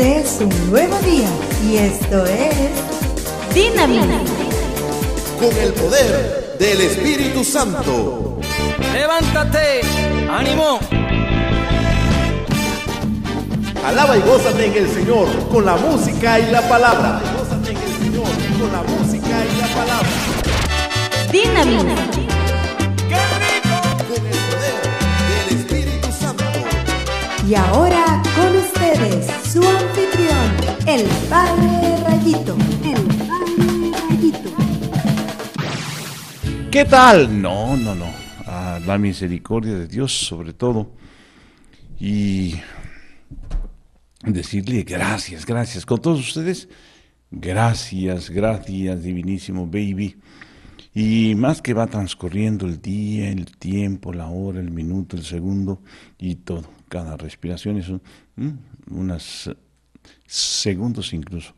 es un nuevo día y esto es Dinamita. Con el poder del Espíritu Santo. Levántate, ánimo. Alaba y gozate en el Señor con la música y la palabra. Gózate en el Señor con la música y la palabra. Dinamita. Con el poder del Espíritu Santo. Y ahora con ustedes su anfitrión, el Padre Rayito. El Padre Rayito. ¿Qué tal? No, no, no. Ah, la misericordia de Dios sobre todo. Y decirle gracias, gracias. Con todos ustedes, gracias, gracias, divinísimo baby. Y más que va transcurriendo el día, el tiempo, la hora, el minuto, el segundo y todo. Cada respiración es un unos eh, segundos incluso.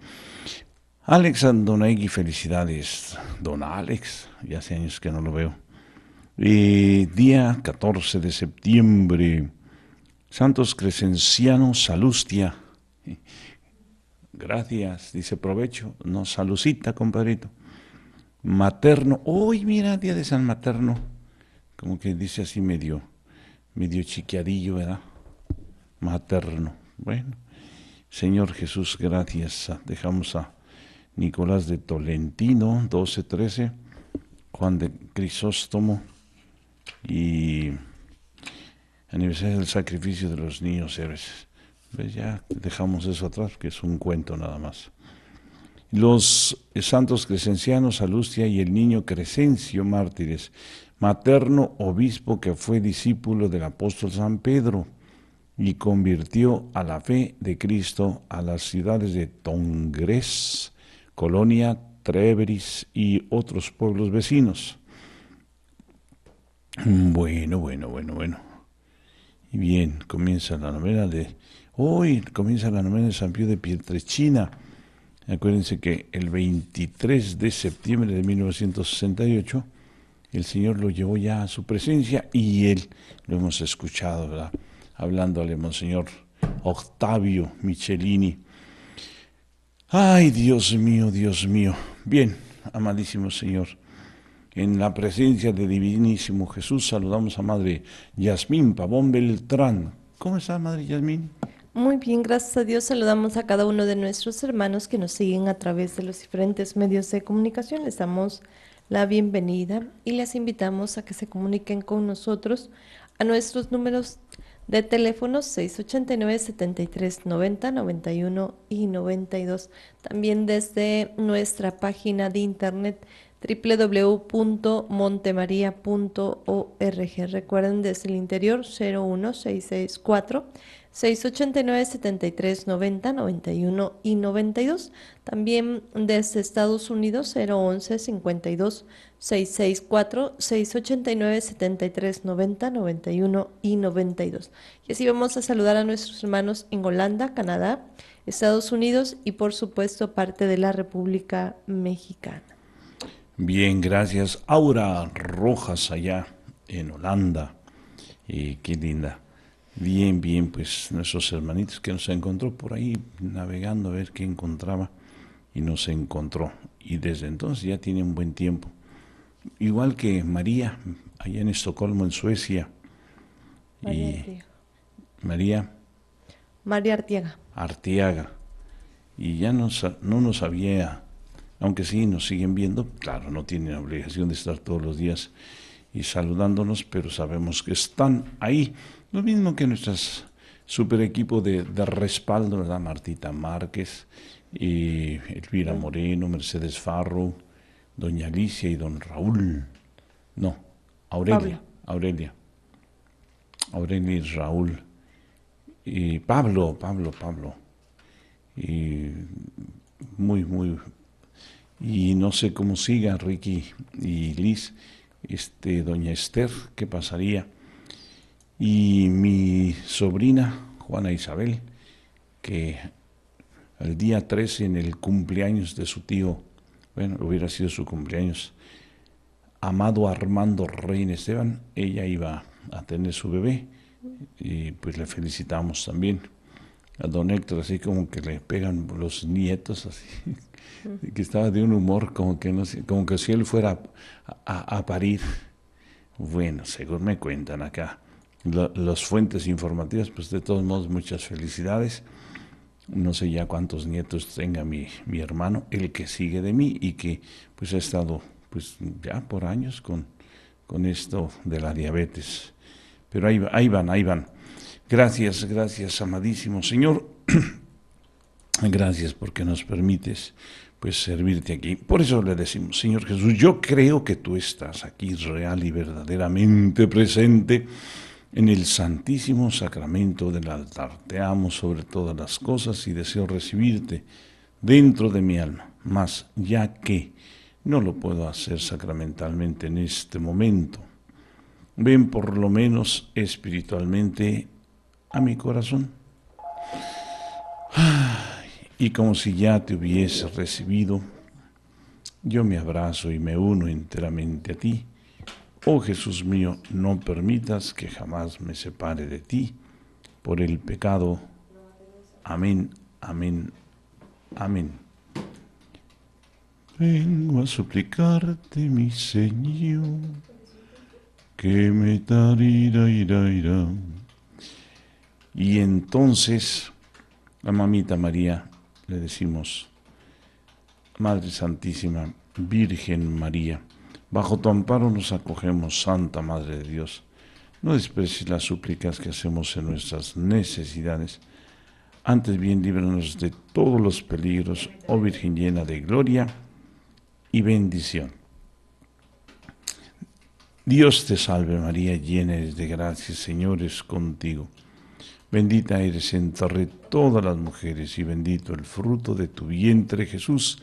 Alex Andonegui, felicidades. Don Alex, ya hace años que no lo veo. día 14 de septiembre, Santos Crescenciano Salustia. Gracias, dice provecho. No, salucita, compadrito. Materno, hoy mira, día de San Materno. Como que dice así medio, medio chiquiadillo, ¿verdad? Materno. Bueno, Señor Jesús, gracias. Dejamos a Nicolás de Tolentino, 12-13, Juan de Crisóstomo y aniversario del sacrificio de los niños héroes. Pues ya dejamos eso atrás, que es un cuento nada más. Los santos crescencianos, Alustia y el niño Crescencio, mártires, materno obispo que fue discípulo del apóstol San Pedro y convirtió a la fe de Cristo a las ciudades de Tongres, Colonia, Treveris y otros pueblos vecinos. Mm, bueno, bueno, bueno, bueno. Y bien, comienza la novela de... Hoy comienza la novela de San Pío de Pietrechina. Acuérdense que el 23 de septiembre de 1968 el Señor lo llevó ya a su presencia y él lo hemos escuchado, ¿verdad? hablándole Monseñor Octavio Michelini. Ay, Dios mío, Dios mío. Bien, amadísimo Señor. En la presencia de Divinísimo Jesús saludamos a Madre Yasmín Pavón Beltrán. ¿Cómo está, Madre Yasmín? Muy bien, gracias a Dios saludamos a cada uno de nuestros hermanos que nos siguen a través de los diferentes medios de comunicación. Les damos la bienvenida y les invitamos a que se comuniquen con nosotros a nuestros números de teléfonos 689 7390 91 y 92. También desde nuestra página de internet www.montemaría.org. Recuerden desde el interior 01664 689 73 91 y 92. También desde Estados Unidos 011 52 664 689 73 91 y 92. Y así vamos a saludar a nuestros hermanos en Holanda, Canadá, Estados Unidos y por supuesto parte de la República Mexicana. Bien, gracias. Aura Rojas allá en Holanda. y qué linda. Bien, bien, pues nuestros hermanitos que nos encontró por ahí navegando a ver qué encontraba y nos encontró. Y desde entonces ya tiene un buen tiempo. Igual que María, allá en Estocolmo, en Suecia. María y María. María Artiaga. Artiaga. Y ya no nos había, aunque sí nos siguen viendo, claro, no tienen obligación de estar todos los días y saludándonos, pero sabemos que están ahí. Lo mismo que nuestras super equipo de, respaldo, la Martita Márquez, y Elvira Moreno, Mercedes Farro, Doña Alicia y Don Raúl. No, Aurelia, Aurelia. Aurelia y Raúl. Y Pablo, Pablo, Pablo. Y muy, muy. Y no sé cómo siga Ricky y Liz, este, Doña Esther, ¿qué pasaría? y mi sobrina Juana Isabel, que el día 13 en el cumpleaños de su tío, bueno, hubiera sido su cumpleaños, Amado Armando Reyne, Esteban, ella iba a tener su bebé y pues le felicitamos también a don Héctor, así como que le pegan los nietos, así, que estaba de un humor como que, no, como que si él fuera a, a parir. Bueno, según me cuentan acá las fuentes informativas, pues de todos modos muchas felicidades. No sé ya cuántos nietos tenga mi, mi hermano, el que sigue de mí y que pues ha estado pues ya por años con, con esto de la diabetes. Pero ahí, ahí van, ahí van. Gracias, gracias, amadísimo Señor. gracias porque nos permites pues servirte aquí. Por eso le decimos, Señor Jesús, yo creo que tú estás aquí real y verdaderamente presente en el santísimo sacramento del altar te amo sobre todas las cosas y deseo recibirte dentro de mi alma, mas ya que no lo puedo hacer sacramentalmente en este momento, ven por lo menos espiritualmente a mi corazón. Y como si ya te hubiese recibido, yo me abrazo y me uno enteramente a ti Oh Jesús mío, no permitas que jamás me separe de ti por el pecado. Amén, amén, amén. Vengo a suplicarte, mi Señor, que me tarira, irá, irá. Y entonces la mamita María le decimos, Madre Santísima, Virgen María, Bajo tu amparo nos acogemos, Santa Madre de Dios. No desprecies las súplicas que hacemos en nuestras necesidades. Antes bien, líbranos de todos los peligros, oh Virgen llena de gloria y bendición. Dios te salve María, llena eres de gracia, Señor es contigo. Bendita eres entre todas las mujeres y bendito el fruto de tu vientre Jesús.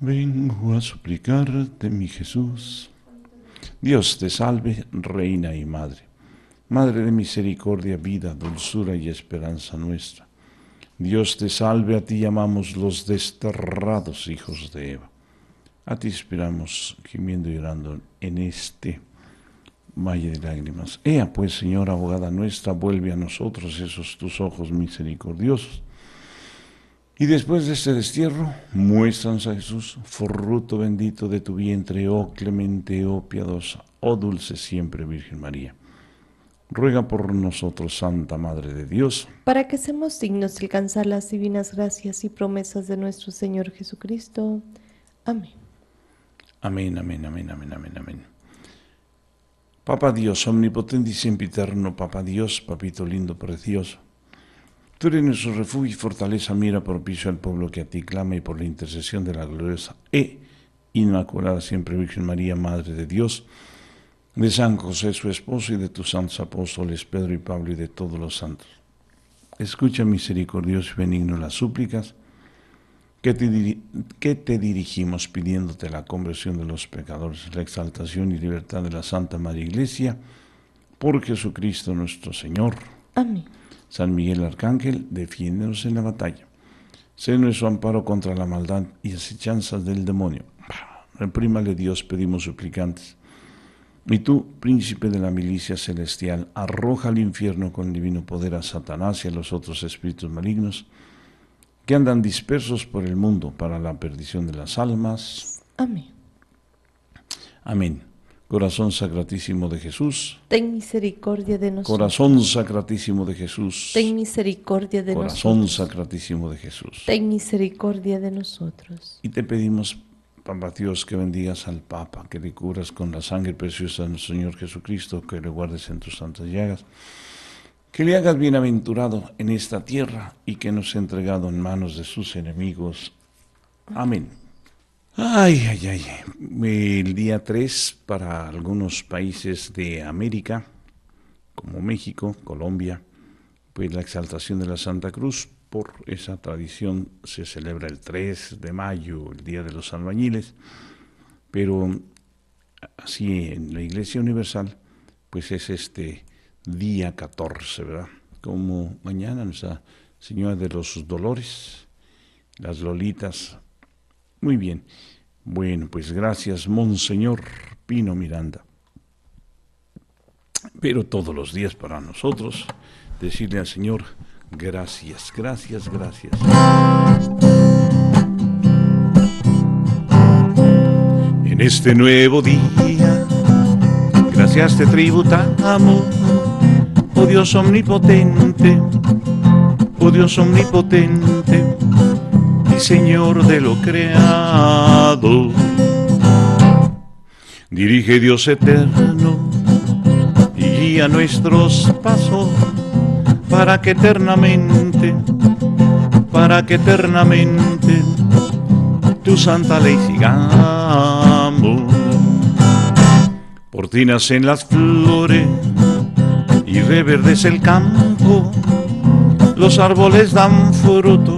Vengo a suplicarte, mi Jesús. Dios te salve, Reina y Madre, Madre de misericordia, vida, dulzura y esperanza nuestra. Dios te salve, a ti llamamos los desterrados hijos de Eva. A ti esperamos, gimiendo y llorando en este valle de lágrimas. Ea pues, Señora abogada nuestra, vuelve a nosotros esos tus ojos misericordiosos y después de este destierro, muéstranos a Jesús, fruto bendito de tu vientre, oh clemente, oh piadosa, oh dulce siempre Virgen María. Ruega por nosotros, Santa Madre de Dios, para que seamos dignos de alcanzar las divinas gracias y promesas de nuestro Señor Jesucristo. Amén. Amén, amén, amén, amén, amén, amén. Papa Dios, omnipotente y eterno, Papa Dios, papito lindo, precioso. Tú eres nuestro refugio y fortaleza, mira propicio al pueblo que a ti clama y por la intercesión de la gloriosa e inmaculada siempre Virgen María, Madre de Dios, de San José, su esposo, y de tus santos apóstoles, Pedro y Pablo, y de todos los santos. Escucha misericordioso y benigno las súplicas que te, que te dirigimos pidiéndote la conversión de los pecadores, la exaltación y libertad de la Santa María Iglesia, por Jesucristo nuestro Señor. Amén. San Miguel Arcángel, defiéndenos en la batalla. Sé nuestro amparo contra la maldad y asechanzas del demonio. Reprímale Dios, pedimos suplicantes. Y tú, príncipe de la milicia celestial, arroja al infierno con divino poder a Satanás y a los otros espíritus malignos que andan dispersos por el mundo para la perdición de las almas. Amén. Amén. Corazón Sacratísimo de Jesús. Ten misericordia de nosotros. Corazón Sacratísimo de Jesús. Ten misericordia de nosotros. Corazón Sacratísimo de Jesús. Ten misericordia de nosotros. Y te pedimos, Papa Dios, que bendigas al Papa, que le curas con la sangre preciosa de nuestro Señor Jesucristo, que le guardes en tus santas llagas, que le hagas bienaventurado en esta tierra y que nos ha entregado en manos de sus enemigos. Amén. Ay, ay, ay. El día 3 para algunos países de América, como México, Colombia, pues la exaltación de la Santa Cruz, por esa tradición se celebra el 3 de mayo, el Día de los Albañiles, pero así en la Iglesia Universal, pues es este día 14, ¿verdad? Como mañana Nuestra Señora de los Dolores, las Lolitas muy bien. Bueno, pues gracias, Monseñor Pino Miranda. Pero todos los días para nosotros, decirle al Señor, gracias, gracias, gracias. En este nuevo día, gracias te tributamos, oh Dios omnipotente, oh Dios omnipotente Señor de lo creado. Dirige Dios eterno y guía nuestros pasos para que eternamente, para que eternamente tu santa ley sigamos. Portinas en las flores y reverdece el campo, los árboles dan fruto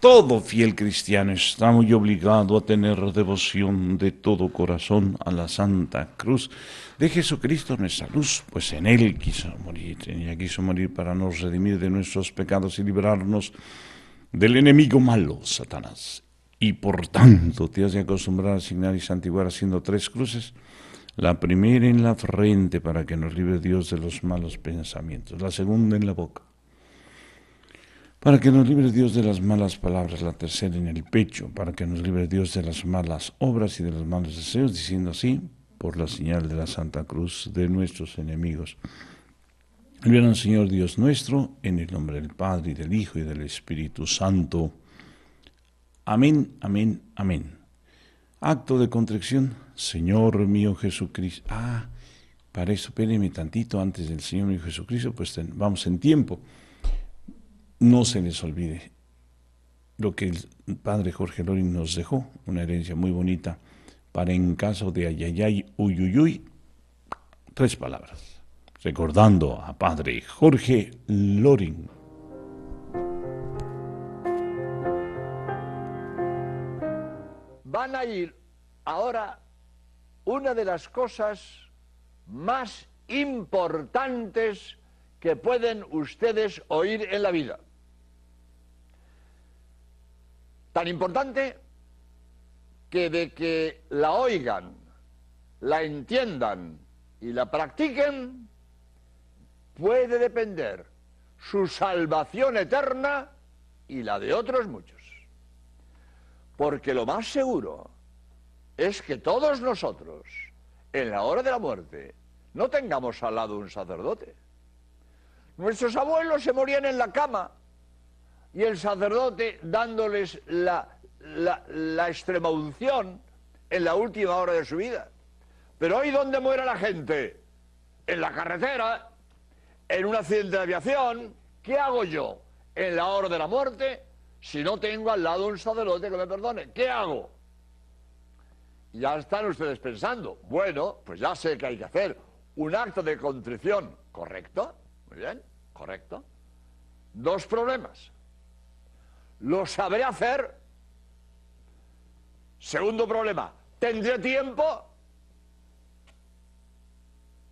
todo fiel cristiano está muy obligado a tener devoción de todo corazón a la Santa Cruz de Jesucristo nuestra luz, pues en Él quiso morir, ella quiso morir para nos redimir de nuestros pecados y librarnos del enemigo malo, Satanás. Y por tanto te has de acostumbrar a asignar y santiguar haciendo tres cruces, la primera en la frente para que nos libre Dios de los malos pensamientos, la segunda en la boca para que nos libre Dios de las malas palabras, la tercera en el pecho, para que nos libre Dios de las malas obras y de los malos deseos, diciendo así, por la señal de la Santa Cruz de nuestros enemigos. al Señor Dios nuestro, en el nombre del Padre, y del Hijo, y del Espíritu Santo. Amén, amén, amén. Acto de contrición, Señor mío Jesucristo. Ah, para eso, espérenme tantito antes del Señor mío Jesucristo, pues vamos en tiempo no se les olvide lo que el padre Jorge Loring nos dejó, una herencia muy bonita, para en caso de ayayay, uyuyuy, tres palabras, recordando a padre Jorge Loring. Van a ir ahora una de las cosas más importantes que pueden ustedes oír en la vida. Tan importante que de que la oigan, la entiendan y la practiquen, puede depender su salvación eterna y la de otros muchos. Porque lo más seguro es que todos nosotros, en la hora de la muerte, no tengamos al lado un sacerdote. Nuestros abuelos se morían en la cama y el sacerdote dándoles la, la, la extremaunción en la última hora de su vida. Pero ahí ¿dónde muere la gente? En la carretera, en un accidente de aviación. ¿Qué hago yo en la hora de la muerte si no tengo al lado un sacerdote que me perdone? ¿Qué hago? Ya están ustedes pensando, bueno, pues ya sé que hay que hacer un acto de contrición, ¿correcto? Muy bien, correcto. Dos problemas lo sabré hacer. Segundo problema, ¿tendré tiempo?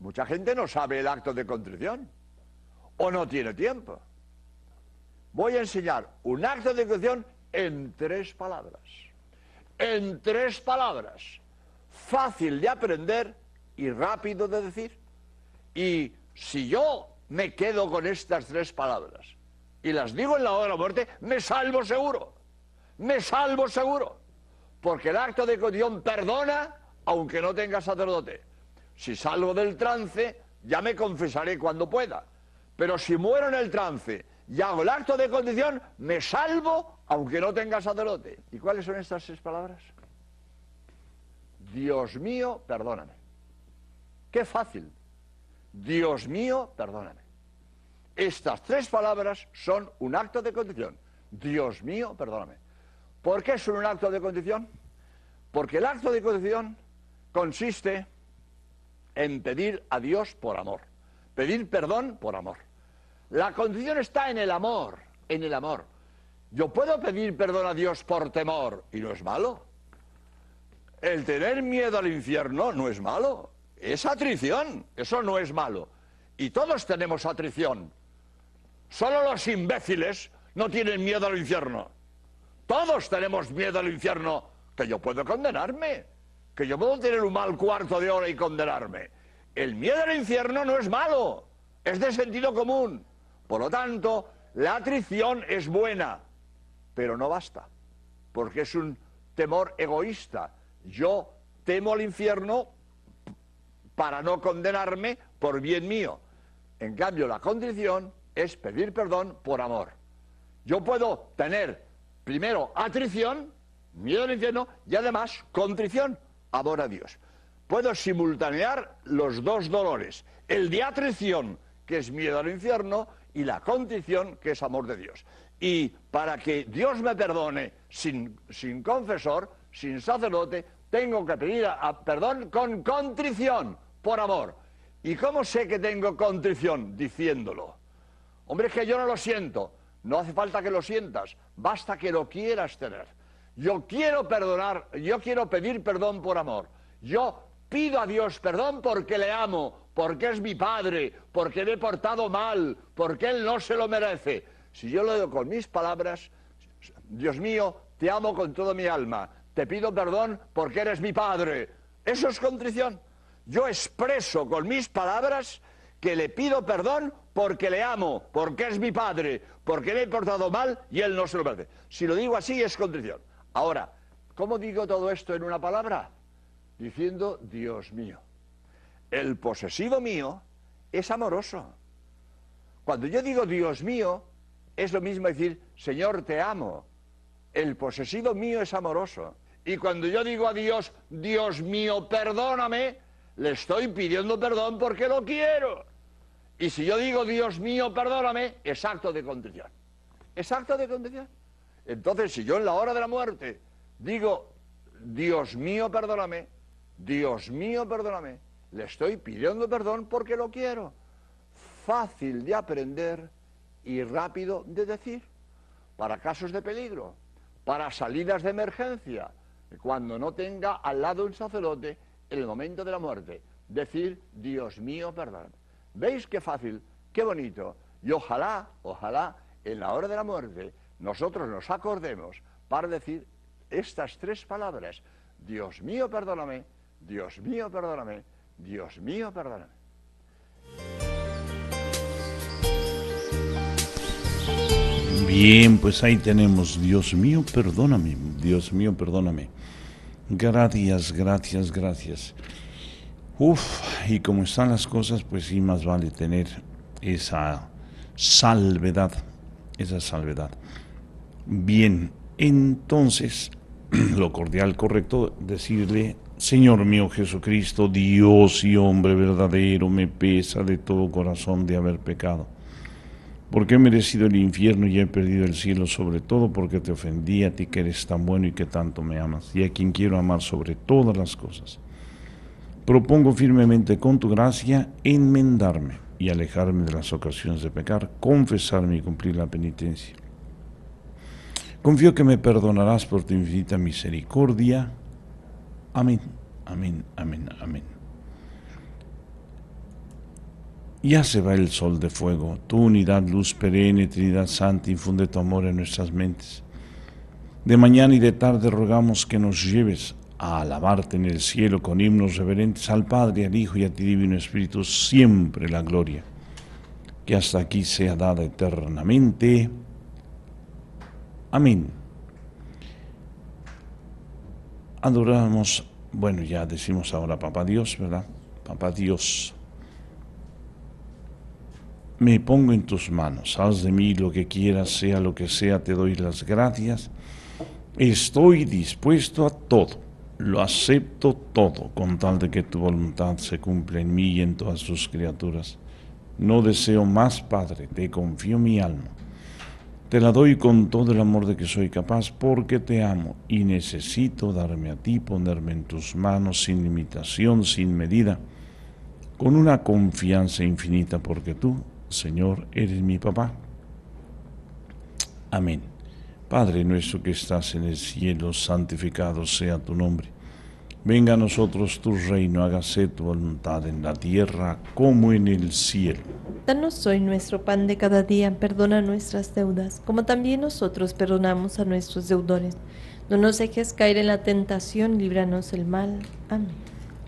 Mucha gente no sabe el acto de contrición o no tiene tiempo. Voy a enseñar un acto de contrición en tres palabras. En tres palabras. Fácil de aprender y rápido de decir. Y si yo me quedo con estas tres palabras, y las digo en la hora de la muerte, me salvo seguro. Me salvo seguro. Porque el acto de condición perdona aunque no tenga sacerdote. Si salgo del trance, ya me confesaré cuando pueda. Pero si muero en el trance y hago el acto de condición, me salvo aunque no tenga sacerdote. ¿Y cuáles son estas seis palabras? Dios mío, perdóname. Qué fácil. Dios mío, perdóname. Estas tres palabras son un acto de condición. Dios mío, perdóname. ¿Por qué son un acto de condición? Porque el acto de condición consiste en pedir a Dios por amor, pedir perdón por amor. La condición está en el amor, en el amor. Yo puedo pedir perdón a Dios por temor y no es malo. El tener miedo al infierno no es malo, es atrición, eso no es malo. Y todos tenemos atrición, Solo los imbéciles no tienen miedo al infierno. Todos tenemos miedo al infierno, que yo puedo condenarme, que yo puedo tener un mal cuarto de hora y condenarme. El miedo al infierno no es malo, es de sentido común. Por lo tanto, la atrición es buena, pero no basta, porque es un temor egoísta. Yo temo al infierno para no condenarme por bien mío. En cambio, la contrición es pedir perdón por amor. Yo puedo tener primero atrición, miedo al infierno, y además contrición, amor a Dios. Puedo simultanear los dos dolores, el de atrición, que es miedo al infierno, y la contrición, que es amor de Dios. Y para que Dios me perdone sin, confesor, sin sacerdote, tengo que pedir perdón con contrición, por amor. ¿Y cómo sé que tengo contrición? Diciéndolo. Hombre, es que yo no lo siento. No hace falta que lo sientas, basta que lo quieras tener. Yo quiero perdonar, yo quiero pedir perdón por amor. Yo pido a Dios perdón porque le amo, porque es mi padre, porque le he portado mal, porque él no se lo merece. Si yo lo digo con mis palabras, Dios mío, te amo con toda mi alma, te pido perdón porque eres mi padre. Eso es contrición. Yo expreso con mis palabras que le pido perdón porque le amo, porque es mi padre, porque le he cortado mal y él no se lo merece. Si lo digo así es condición. Ahora, ¿cómo digo todo esto en una palabra? Diciendo, Dios mío, el posesivo mío es amoroso. Cuando yo digo Dios mío, es lo mismo decir, Señor, te amo. El posesivo mío es amoroso. Y cuando yo digo a Dios, Dios mío, perdóname, le estoy pidiendo perdón porque lo quiero. Y si yo digo, Dios mío, perdóname, es acto de condición... Es acto de contrición. Entonces, si yo en la hora de la muerte digo, Dios mío, perdóname, Dios mío, perdóname, le estoy pidiendo perdón porque lo quiero. Fácil de aprender y rápido de decir. Para casos de peligro, para salidas de emergencia, cuando no tenga al lado un sacerdote el momento de la muerte, decir, Dios mío, perdóname. ¿Veis qué fácil, qué bonito? Y ojalá, ojalá, en la hora de la muerte, nosotros nos acordemos para decir estas tres palabras, Dios mío, perdóname, Dios mío, perdóname, Dios mío, perdóname. Bien, pues ahí tenemos, Dios mío, perdóname, Dios mío, perdóname. Gracias, gracias, gracias. Uf, y como están las cosas, pues sí, más vale tener esa salvedad, esa salvedad. Bien, entonces, lo cordial correcto, decirle, Señor mío Jesucristo, Dios y hombre verdadero, me pesa de todo corazón de haber pecado porque he merecido el infierno y he perdido el cielo, sobre todo porque te ofendí a ti que eres tan bueno y que tanto me amas, y a quien quiero amar sobre todas las cosas. Propongo firmemente con tu gracia enmendarme y alejarme de las ocasiones de pecar, confesarme y cumplir la penitencia. Confío que me perdonarás por tu infinita misericordia. Amén, amén, amén, amén. Ya se va el sol de fuego, tu unidad, luz perenne, Trinidad Santa, infunde tu amor en nuestras mentes. De mañana y de tarde rogamos que nos lleves a alabarte en el cielo con himnos reverentes al Padre, al Hijo y a ti, Divino Espíritu, siempre la gloria. Que hasta aquí sea dada eternamente. Amén. Adoramos, bueno, ya decimos ahora Papá Dios, ¿verdad? Papá Dios. Me pongo en tus manos, haz de mí lo que quieras, sea lo que sea, te doy las gracias. Estoy dispuesto a todo, lo acepto todo, con tal de que tu voluntad se cumpla en mí y en todas sus criaturas. No deseo más, Padre, te confío mi alma. Te la doy con todo el amor de que soy capaz porque te amo y necesito darme a ti, ponerme en tus manos sin limitación, sin medida, con una confianza infinita porque tú Señor, eres mi papá. Amén. Padre nuestro que estás en el cielo, santificado sea tu nombre. Venga a nosotros tu reino, hágase tu voluntad en la tierra como en el cielo. Danos hoy nuestro pan de cada día, perdona nuestras deudas, como también nosotros perdonamos a nuestros deudores. No nos dejes caer en la tentación, líbranos del mal. Amén.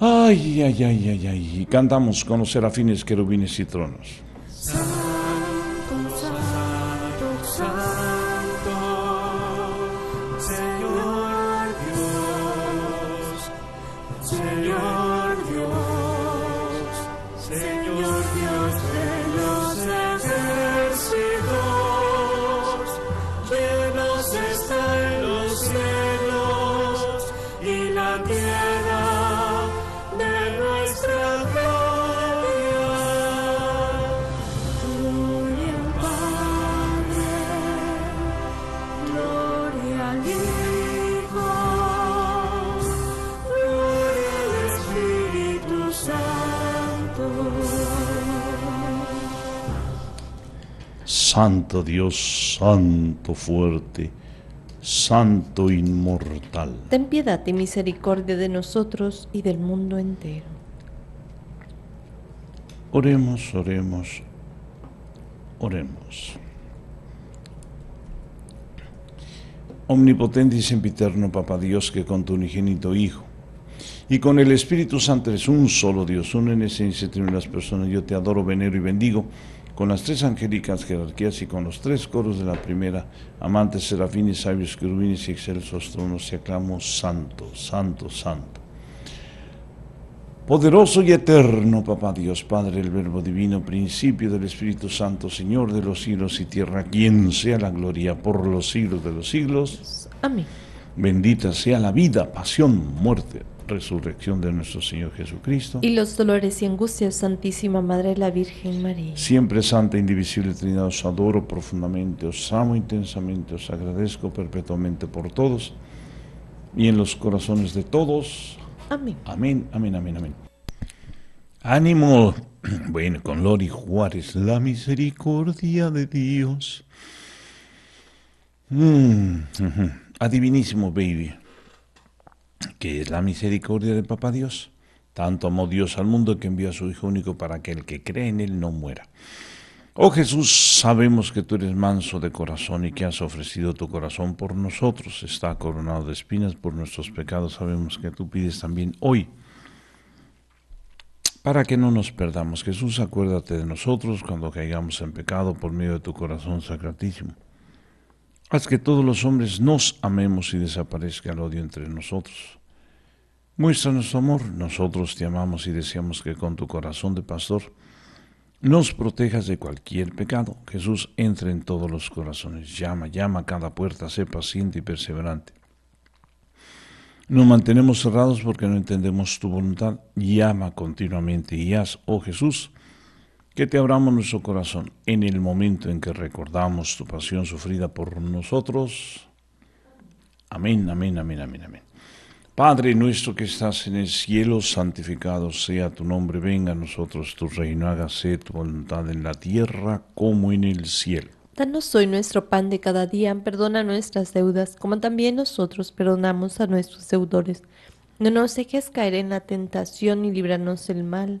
Ay, ay, ay, ay, ay. Cantamos con los serafines, querubines y tronos. Santo Dios, Santo fuerte, Santo inmortal. Ten piedad y misericordia de nosotros y del mundo entero. Oremos, oremos, oremos. Omnipotente y sempiterno, Papa Dios, que con tu unigénito Hijo y con el Espíritu Santo eres un solo Dios, uno en esencia, en las personas. Yo te adoro, venero y bendigo con las tres angélicas jerarquías y con los tres coros de la primera, amantes, serafines, sabios, querubines y excelsos tronos, se aclamo santo, santo, santo. Poderoso y eterno, Papá Dios, Padre, el Verbo Divino, principio del Espíritu Santo, Señor de los cielos y tierra, quien sea la gloria por los siglos de los siglos. Amén. Bendita sea la vida, pasión, muerte, resurrección de nuestro Señor Jesucristo. Y los dolores y angustias, Santísima Madre de la Virgen María. Siempre Santa, Indivisible Trinidad, os adoro profundamente, os amo intensamente, os agradezco perpetuamente por todos y en los corazones de todos. Amén. Amén, amén, amén, amén. Ánimo, bueno, con Lori Juárez, la misericordia de Dios. Mm, Adivinísimo, baby que es la misericordia del Papa Dios. Tanto amó Dios al mundo que envió a su Hijo único para que el que cree en Él no muera. Oh Jesús, sabemos que tú eres manso de corazón y que has ofrecido tu corazón por nosotros. Está coronado de espinas por nuestros pecados. Sabemos que tú pides también hoy para que no nos perdamos. Jesús, acuérdate de nosotros cuando caigamos en pecado por medio de tu corazón sacratísimo. Haz que todos los hombres nos amemos y desaparezca el odio entre nosotros. Muestra nuestro amor, nosotros te amamos y deseamos que con tu corazón de pastor nos protejas de cualquier pecado. Jesús entra en todos los corazones, llama, llama a cada puerta, sé paciente y perseverante. Nos mantenemos cerrados porque no entendemos tu voluntad. Llama continuamente y haz, oh Jesús, que te abramos nuestro corazón en el momento en que recordamos tu pasión sufrida por nosotros. Amén, amén, amén, amén, amén. Padre nuestro que estás en el cielo, santificado sea tu nombre, venga a nosotros tu reino, hágase tu voluntad en la tierra como en el cielo. Danos hoy nuestro pan de cada día, perdona nuestras deudas, como también nosotros perdonamos a nuestros deudores. No nos dejes caer en la tentación y líbranos del mal.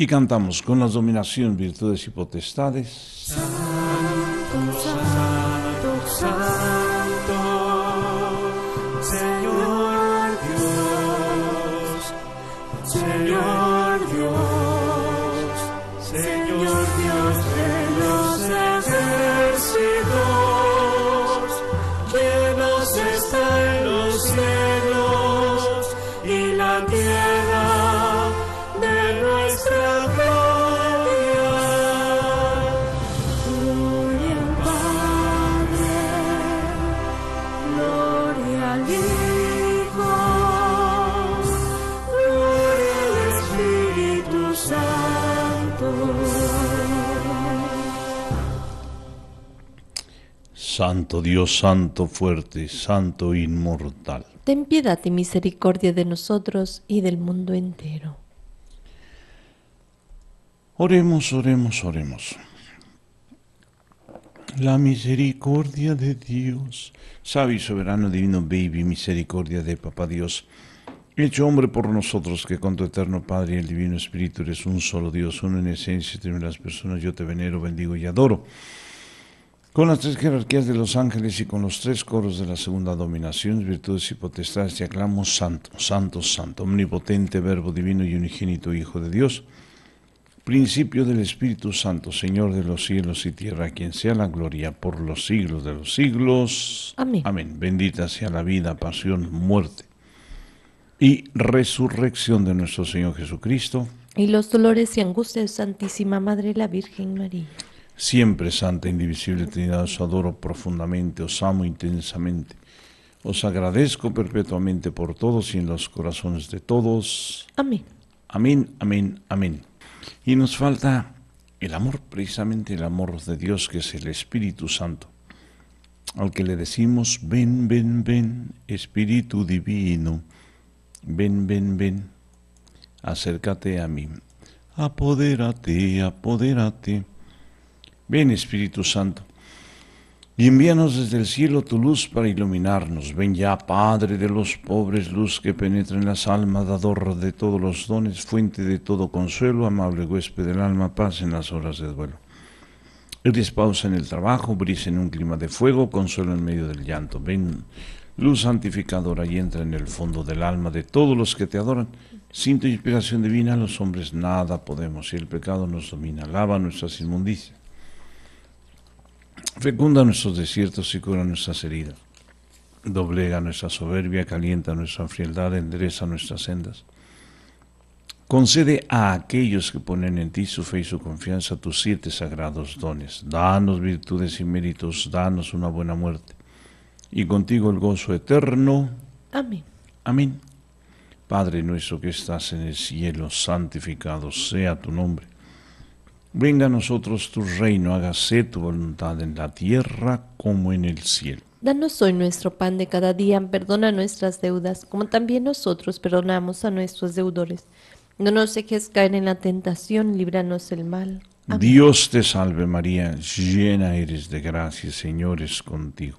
Y cantamos con la dominación, virtudes y potestades. Santo Dios, Santo fuerte, Santo inmortal. Ten piedad y misericordia de nosotros y del mundo entero. Oremos, oremos, oremos. La misericordia de Dios, sabio y soberano divino, baby, misericordia de Papá Dios, hecho hombre por nosotros, que con tu eterno Padre y el Divino Espíritu eres un solo Dios, uno en esencia y en las personas, yo te venero, bendigo y adoro. Con las tres jerarquías de los ángeles y con los tres coros de la segunda dominación, virtudes y potestades, te aclamo santo, santo, santo, omnipotente, verbo divino y unigénito Hijo de Dios, principio del Espíritu Santo, Señor de los cielos y tierra, quien sea la gloria por los siglos de los siglos. Amén. Bendita sea la vida, pasión, muerte y resurrección de nuestro Señor Jesucristo. Y los dolores y angustias de Santísima Madre la Virgen María Siempre, Santa Indivisible Trinidad, os adoro profundamente, os amo intensamente. Os agradezco perpetuamente por todos y en los corazones de todos. Amén. Amén, amén, amén. Y nos falta el amor, precisamente el amor de Dios, que es el Espíritu Santo, al que le decimos, ven, ven, ven, Espíritu Divino, ven, ven, ven, acércate a mí, apodérate, apodérate Ven Espíritu Santo, y envíanos desde el cielo tu luz para iluminarnos. Ven ya, Padre de los pobres, luz que penetra en las almas, dador de todos los dones, fuente de todo consuelo, amable huésped del alma, paz en las horas de duelo. Eres pausa en el trabajo, brisa en un clima de fuego, consuelo en medio del llanto. Ven, luz santificadora, y entra en el fondo del alma de todos los que te adoran. Sin tu inspiración divina, los hombres nada podemos, y el pecado nos domina. Lava nuestras inmundicias Fecunda nuestros desiertos y cura nuestras heridas. Doblega nuestra soberbia, calienta nuestra frialdad, endereza nuestras sendas. Concede a aquellos que ponen en ti su fe y su confianza tus siete sagrados dones. Danos virtudes y méritos, danos una buena muerte. Y contigo el gozo eterno. Amén. Amén. Padre nuestro que estás en el cielo, santificado sea tu nombre Venga a nosotros tu reino, hágase tu voluntad en la tierra como en el cielo. Danos hoy nuestro pan de cada día, perdona nuestras deudas, como también nosotros perdonamos a nuestros deudores. No nos dejes caer en la tentación, líbranos del mal. Dios te salve María, llena eres de gracia, Señor es contigo.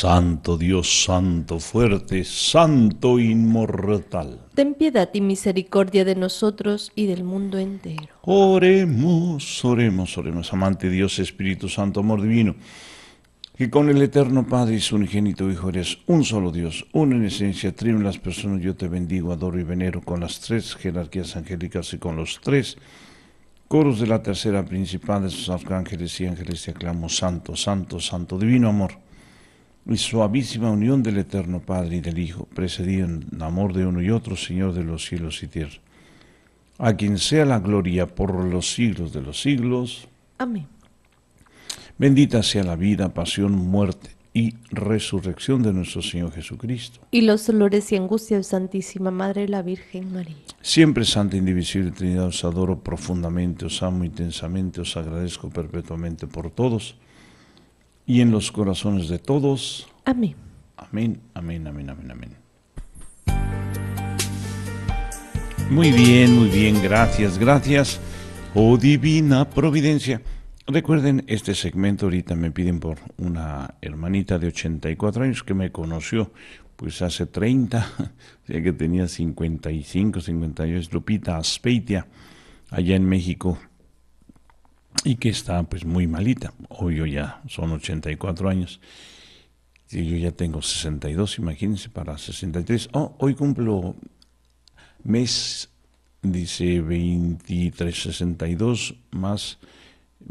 Santo Dios, Santo fuerte, Santo inmortal. Ten piedad y misericordia de nosotros y del mundo entero. Oremos, oremos, oremos, amante Dios, Espíritu Santo, amor divino, que con el eterno Padre y su unigénito Hijo eres un solo Dios, uno en esencia, trino en las personas, yo te bendigo, adoro y venero con las tres jerarquías angélicas y con los tres coros de la tercera principal de sus arcángeles y ángeles, te aclamo, santo, santo, santo, divino amor y suavísima unión del Eterno Padre y del Hijo, precedido en amor de uno y otro, Señor de los cielos y tierra. A quien sea la gloria por los siglos de los siglos. Amén. Bendita sea la vida, pasión, muerte y resurrección de nuestro Señor Jesucristo. Y los dolores y angustias de Santísima Madre la Virgen María. Siempre Santa Indivisible Trinidad, os adoro profundamente, os amo intensamente, os agradezco perpetuamente por todos y en los corazones de todos. Amén. Amén, amén, amén, amén, amén. Muy bien, muy bien, gracias, gracias. Oh divina providencia. Recuerden este segmento, ahorita me piden por una hermanita de 84 años que me conoció pues hace 30, ya que tenía 55, 58, Lupita Aspeitia, allá en México y que está pues muy malita. Hoy yo ya son 84 años. Y yo ya tengo 62, imagínense, para 63. Oh, hoy cumplo mes, dice 23, 62, más,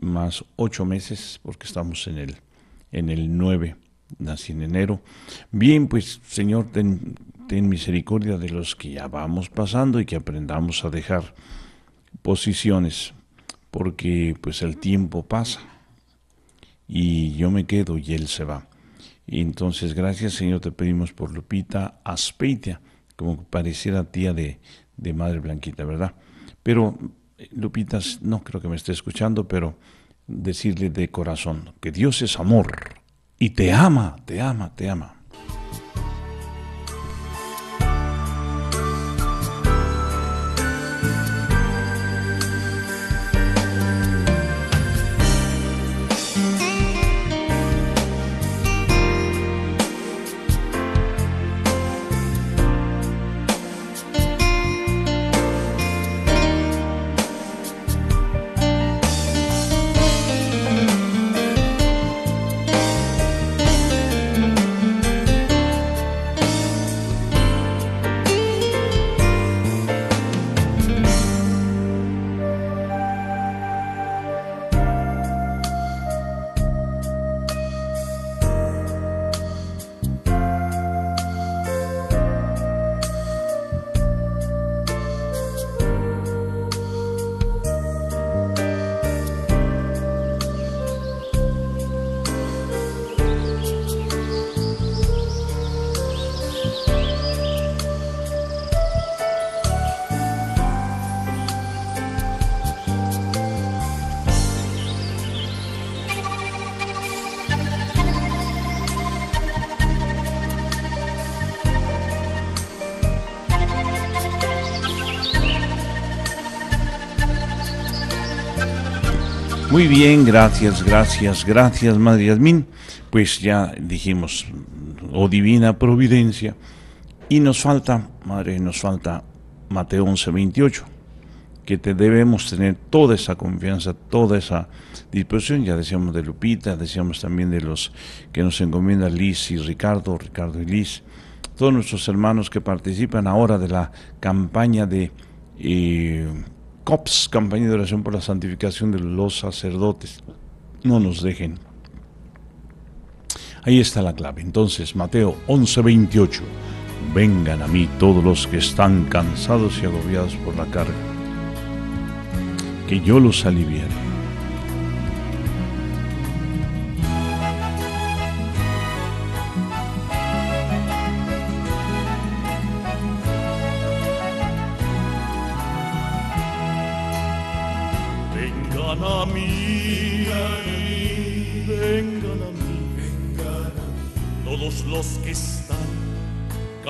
más 8 meses, porque estamos en el, en el 9, nací en enero. Bien, pues Señor, ten misericordia de los que ya vamos pasando y que aprendamos a dejar posiciones porque pues el tiempo pasa y yo me quedo y él se va. entonces, gracias Señor, te pedimos por Lupita Aspeitia, como pareciera tía de, de Madre Blanquita, ¿verdad? Pero Lupita, no creo que me esté escuchando, pero decirle de corazón que Dios es amor y te ama, te ama, te ama. Muy bien, gracias, gracias, gracias, Madre Yasmín. Pues ya dijimos, oh divina providencia. Y nos falta, Madre, nos falta Mateo 11, 28, que te debemos tener toda esa confianza, toda esa disposición. Ya decíamos de Lupita, decíamos también de los que nos encomienda Liz y Ricardo, Ricardo y Liz, todos nuestros hermanos que participan ahora de la campaña de... Eh, COPS, campaña de oración por la santificación de los sacerdotes. No nos dejen. Ahí está la clave. Entonces, Mateo 11:28. Vengan a mí todos los que están cansados y agobiados por la carga, que yo los aliviaré.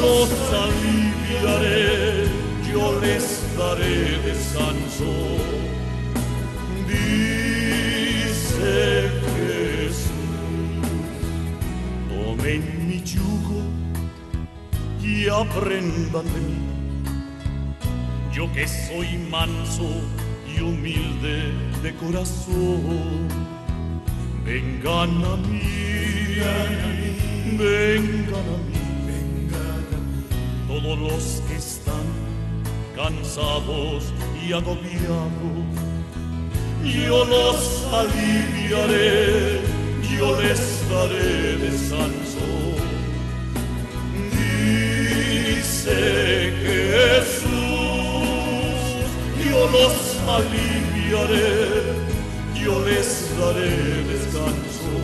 los aliviaré, yo les daré descanso. Dice Jesús, tomen mi yugo y aprendan de mí. Yo que soy manso y humilde de corazón, vengan a mí, vengan están cansados y agobiados. Yo los aliviaré, yo les daré descanso. Dice Jesús, yo los aliviaré, yo les daré descanso.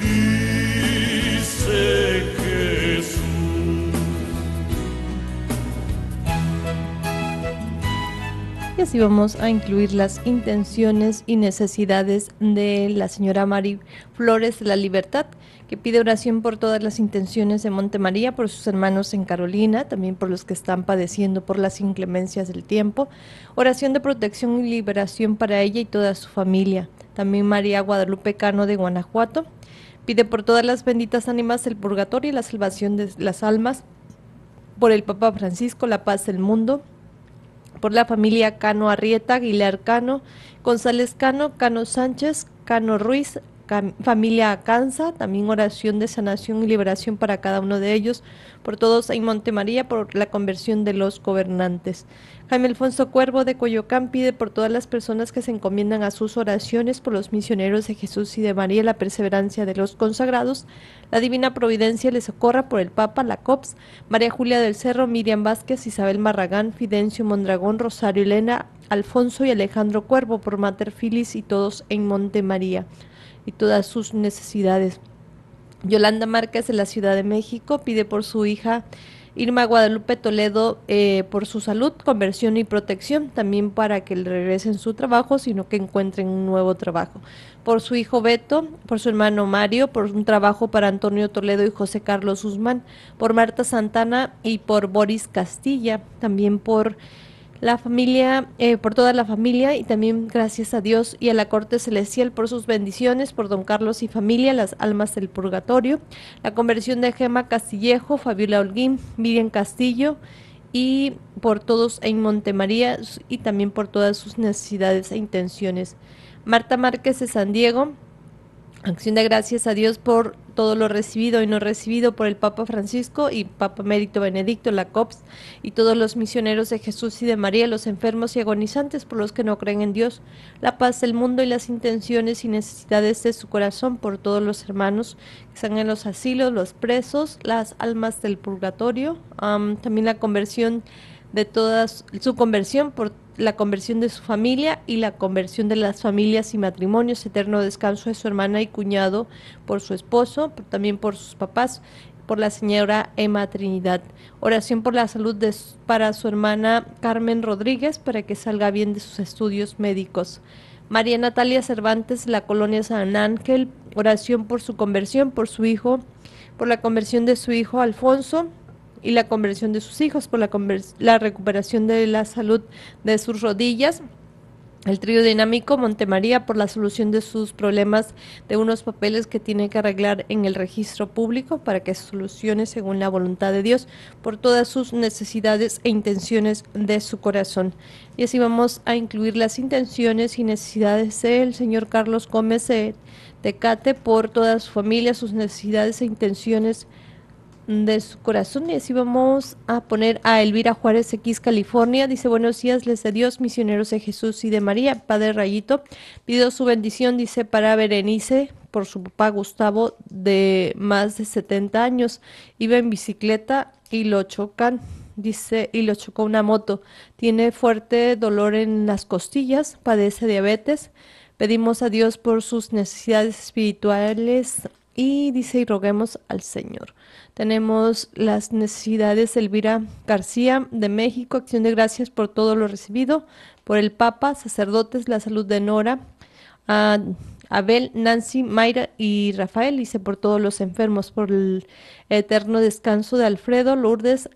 Dice y así vamos a incluir las intenciones y necesidades de la señora Mari Flores de la Libertad, que pide oración por todas las intenciones de María, por sus hermanos en Carolina, también por los que están padeciendo por las inclemencias del tiempo, oración de protección y liberación para ella y toda su familia. También María Guadalupe Cano de Guanajuato pide por todas las benditas ánimas del purgatorio y la salvación de las almas, por el Papa Francisco, la paz del mundo, por la familia Cano Arrieta, Aguilar Cano, González Cano, Cano Sánchez, Cano Ruiz, familia Cansa, también oración de sanación y liberación para cada uno de ellos, por todos en Montemaría, por la conversión de los gobernantes. Jaime Alfonso Cuervo de Coyocán pide por todas las personas que se encomiendan a sus oraciones, por los misioneros de Jesús y de María, la perseverancia de los consagrados, la divina providencia les socorra por el Papa, la COPS, María Julia del Cerro, Miriam Vázquez, Isabel Marragán, Fidencio Mondragón, Rosario Elena, Alfonso y Alejandro Cuervo, por Mater Filis y todos en Montemaría. María y todas sus necesidades. Yolanda Márquez de la Ciudad de México pide por su hija Irma Guadalupe Toledo eh, por su salud, conversión y protección, también para que regrese en su trabajo, sino que encuentren un nuevo trabajo. Por su hijo Beto, por su hermano Mario, por un trabajo para Antonio Toledo y José Carlos Guzmán, por Marta Santana y por Boris Castilla, también por la familia, eh, por toda la familia y también gracias a Dios y a la Corte Celestial por sus bendiciones, por don Carlos y familia, las almas del purgatorio, la conversión de Gema Castillejo, Fabiola Holguín, Miriam Castillo y por todos en Montemaría y también por todas sus necesidades e intenciones. Marta Márquez de San Diego, Acción de gracias a Dios por todo lo recibido y no recibido por el Papa Francisco y Papa Mérito Benedicto, la COPS y todos los misioneros de Jesús y de María, los enfermos y agonizantes por los que no creen en Dios, la paz del mundo y las intenciones y necesidades de su corazón por todos los hermanos que están en los asilos, los presos, las almas del purgatorio, también la conversión de todas, su conversión por todos la conversión de su familia y la conversión de las familias y matrimonios, eterno descanso de su hermana y cuñado por su esposo, también por sus papás, por la señora Emma Trinidad. Oración por la salud de, para su hermana Carmen Rodríguez para que salga bien de sus estudios médicos. María Natalia Cervantes, la colonia San Ángel, oración por su conversión, por su hijo, por la conversión de su hijo Alfonso, y la conversión de sus hijos, por la, la recuperación de la salud de sus rodillas. El trío dinámico Montemaría por la solución de sus problemas de unos papeles que tiene que arreglar en el registro público para que solucione según la voluntad de Dios por todas sus necesidades e intenciones de su corazón. Y así vamos a incluir las intenciones y necesidades del señor Carlos Gómez Cate por toda su familia, sus necesidades e intenciones de su corazón. Y así vamos a poner a Elvira Juárez X, California. Dice, buenos días, les de Dios, misioneros de Jesús y de María, Padre Rayito. Pido su bendición, dice, para Berenice, por su papá Gustavo, de más de 70 años. Iba en bicicleta y lo chocan dice, y lo chocó una moto. Tiene fuerte dolor en las costillas, padece diabetes. Pedimos a Dios por sus necesidades espirituales y dice, y roguemos al Señor. Tenemos las necesidades de Elvira García de México, acción de gracias por todo lo recibido, por el Papa, sacerdotes, la salud de Nora, Abel, Nancy, Mayra y Rafael, dice por todos los enfermos, por el eterno descanso de Alfredo, Lourdes,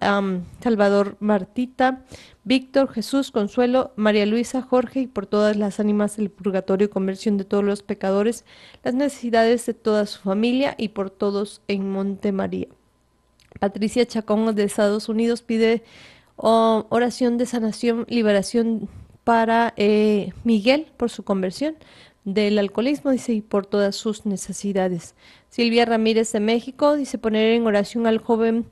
Salvador Martita, Víctor, Jesús, Consuelo, María Luisa, Jorge y por todas las ánimas del purgatorio, y conversión de todos los pecadores, las necesidades de toda su familia y por todos en Monte María. Patricia Chacón de Estados Unidos pide um, oración de sanación, liberación para eh, Miguel por su conversión del alcoholismo, dice, y por todas sus necesidades. Silvia Ramírez de México dice poner en oración al joven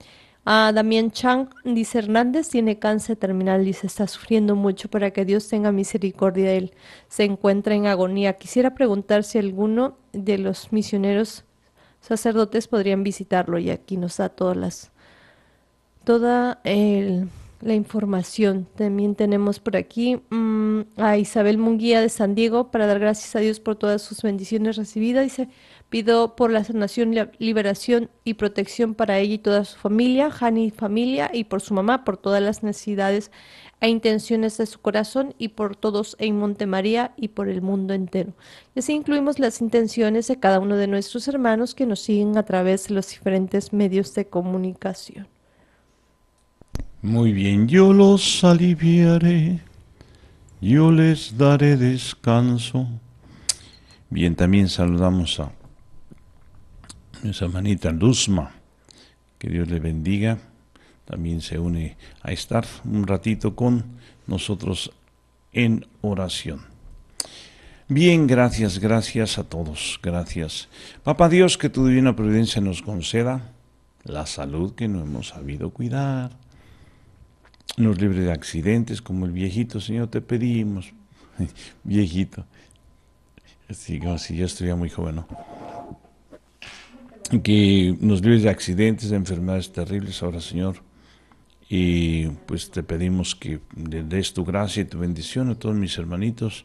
a Damián Chang, dice Hernández, tiene cáncer terminal, dice, está sufriendo mucho para que Dios tenga misericordia de él. Se encuentra en agonía. Quisiera preguntar si alguno de los misioneros sacerdotes podrían visitarlo y aquí nos da todas las, toda la información. También tenemos por aquí mm, a Isabel Munguía de San Diego para dar gracias a Dios por todas sus bendiciones recibidas. Dice, Pido por la sanación, liberación y protección para ella y toda su familia, Hani y familia, y por su mamá, por todas las necesidades e intenciones de su corazón y por todos en Monte María y por el mundo entero. Y así incluimos las intenciones de cada uno de nuestros hermanos que nos siguen a través de los diferentes medios de comunicación. Muy bien, yo los aliviaré, yo les daré descanso. Bien, también saludamos a nuestra hermanita Luzma, que Dios le bendiga, también se une a estar un ratito con nosotros en oración. Bien, gracias, gracias a todos, gracias. Papá Dios, que tu divina providencia nos conceda la salud que no hemos sabido cuidar. Nos libre de accidentes como el viejito, Señor, te pedimos. viejito. si yo estuviera muy joven, ¿no? que nos libres de accidentes, de enfermedades terribles ahora, Señor. Y pues te pedimos que des tu gracia y tu bendición a todos mis hermanitos,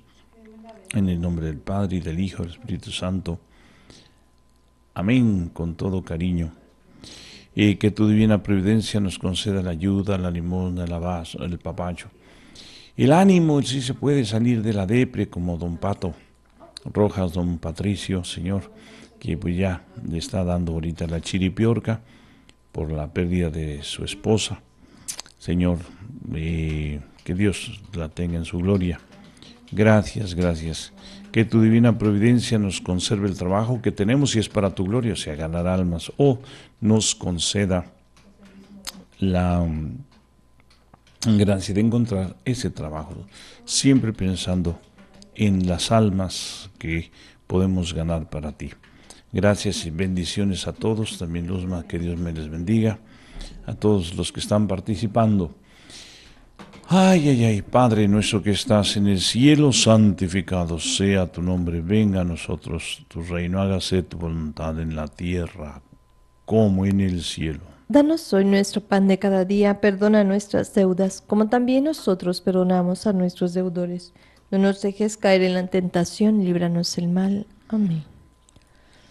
en el nombre del Padre y del Hijo y del Espíritu Santo. Amén, con todo cariño. Y que tu divina providencia nos conceda la ayuda, la limosna, el abazo, el papacho. El ánimo, si se puede salir de la depre como don Pato, Rojas, don Patricio, Señor que pues ya le está dando ahorita la chiripiorca por la pérdida de su esposa. Señor, eh, que Dios la tenga en su gloria. Gracias, gracias. Que tu divina providencia nos conserve el trabajo que tenemos y es para tu gloria, o sea, ganar almas, o nos conceda la mm, gracia de encontrar ese trabajo, siempre pensando en las almas que podemos ganar para ti. Gracias y bendiciones a todos, también Luzma, que Dios me les bendiga, a todos los que están participando. Ay, ay, ay, Padre nuestro que estás en el cielo, santificado sea tu nombre, venga a nosotros tu reino, hágase tu voluntad en la tierra como en el cielo. Danos hoy nuestro pan de cada día, perdona nuestras deudas, como también nosotros perdonamos a nuestros deudores. No nos dejes caer en la tentación, líbranos del mal. Amén.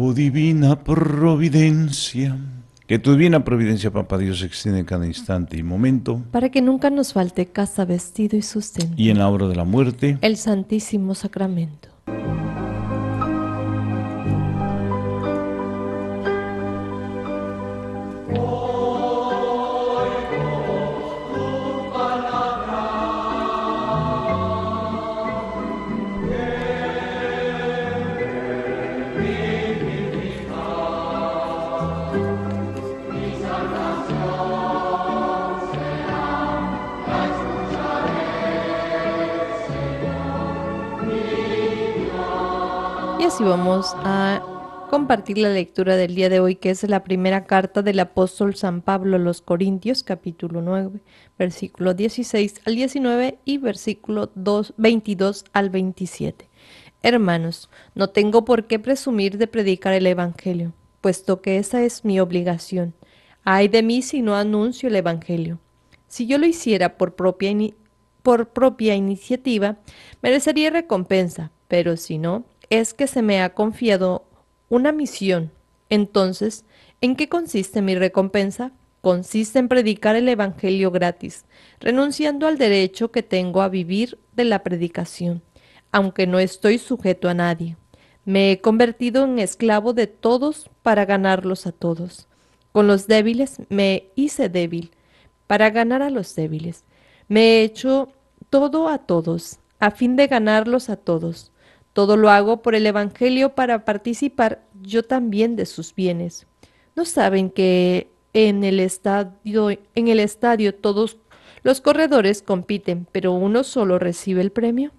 Oh divina providencia. Que tu divina providencia, papá Dios, se extiende cada instante y momento. Para que nunca nos falte casa, vestido y sustento. Y en la hora de la muerte. El santísimo sacramento. vamos a compartir la lectura del día de hoy, que es la primera carta del apóstol San Pablo a los Corintios, capítulo 9, versículo 16 al 19 y versículo 22 al 27. Hermanos, no tengo por qué presumir de predicar el Evangelio, puesto que esa es mi obligación. Ay de mí si no anuncio el Evangelio. Si yo lo hiciera por propia, por propia iniciativa, merecería recompensa, pero si no, es que se me ha confiado una misión. Entonces, ¿en qué consiste mi recompensa? Consiste en predicar el Evangelio gratis, renunciando al derecho que tengo a vivir de la predicación, aunque no estoy sujeto a nadie. Me he convertido en esclavo de todos para ganarlos a todos. Con los débiles me hice débil para ganar a los débiles. Me he hecho todo a todos, a fin de ganarlos a todos. Todo lo hago por el Evangelio para participar yo también de sus bienes. ¿No saben que en el estadio, en el estadio todos los corredores compiten, pero uno solo recibe el premio?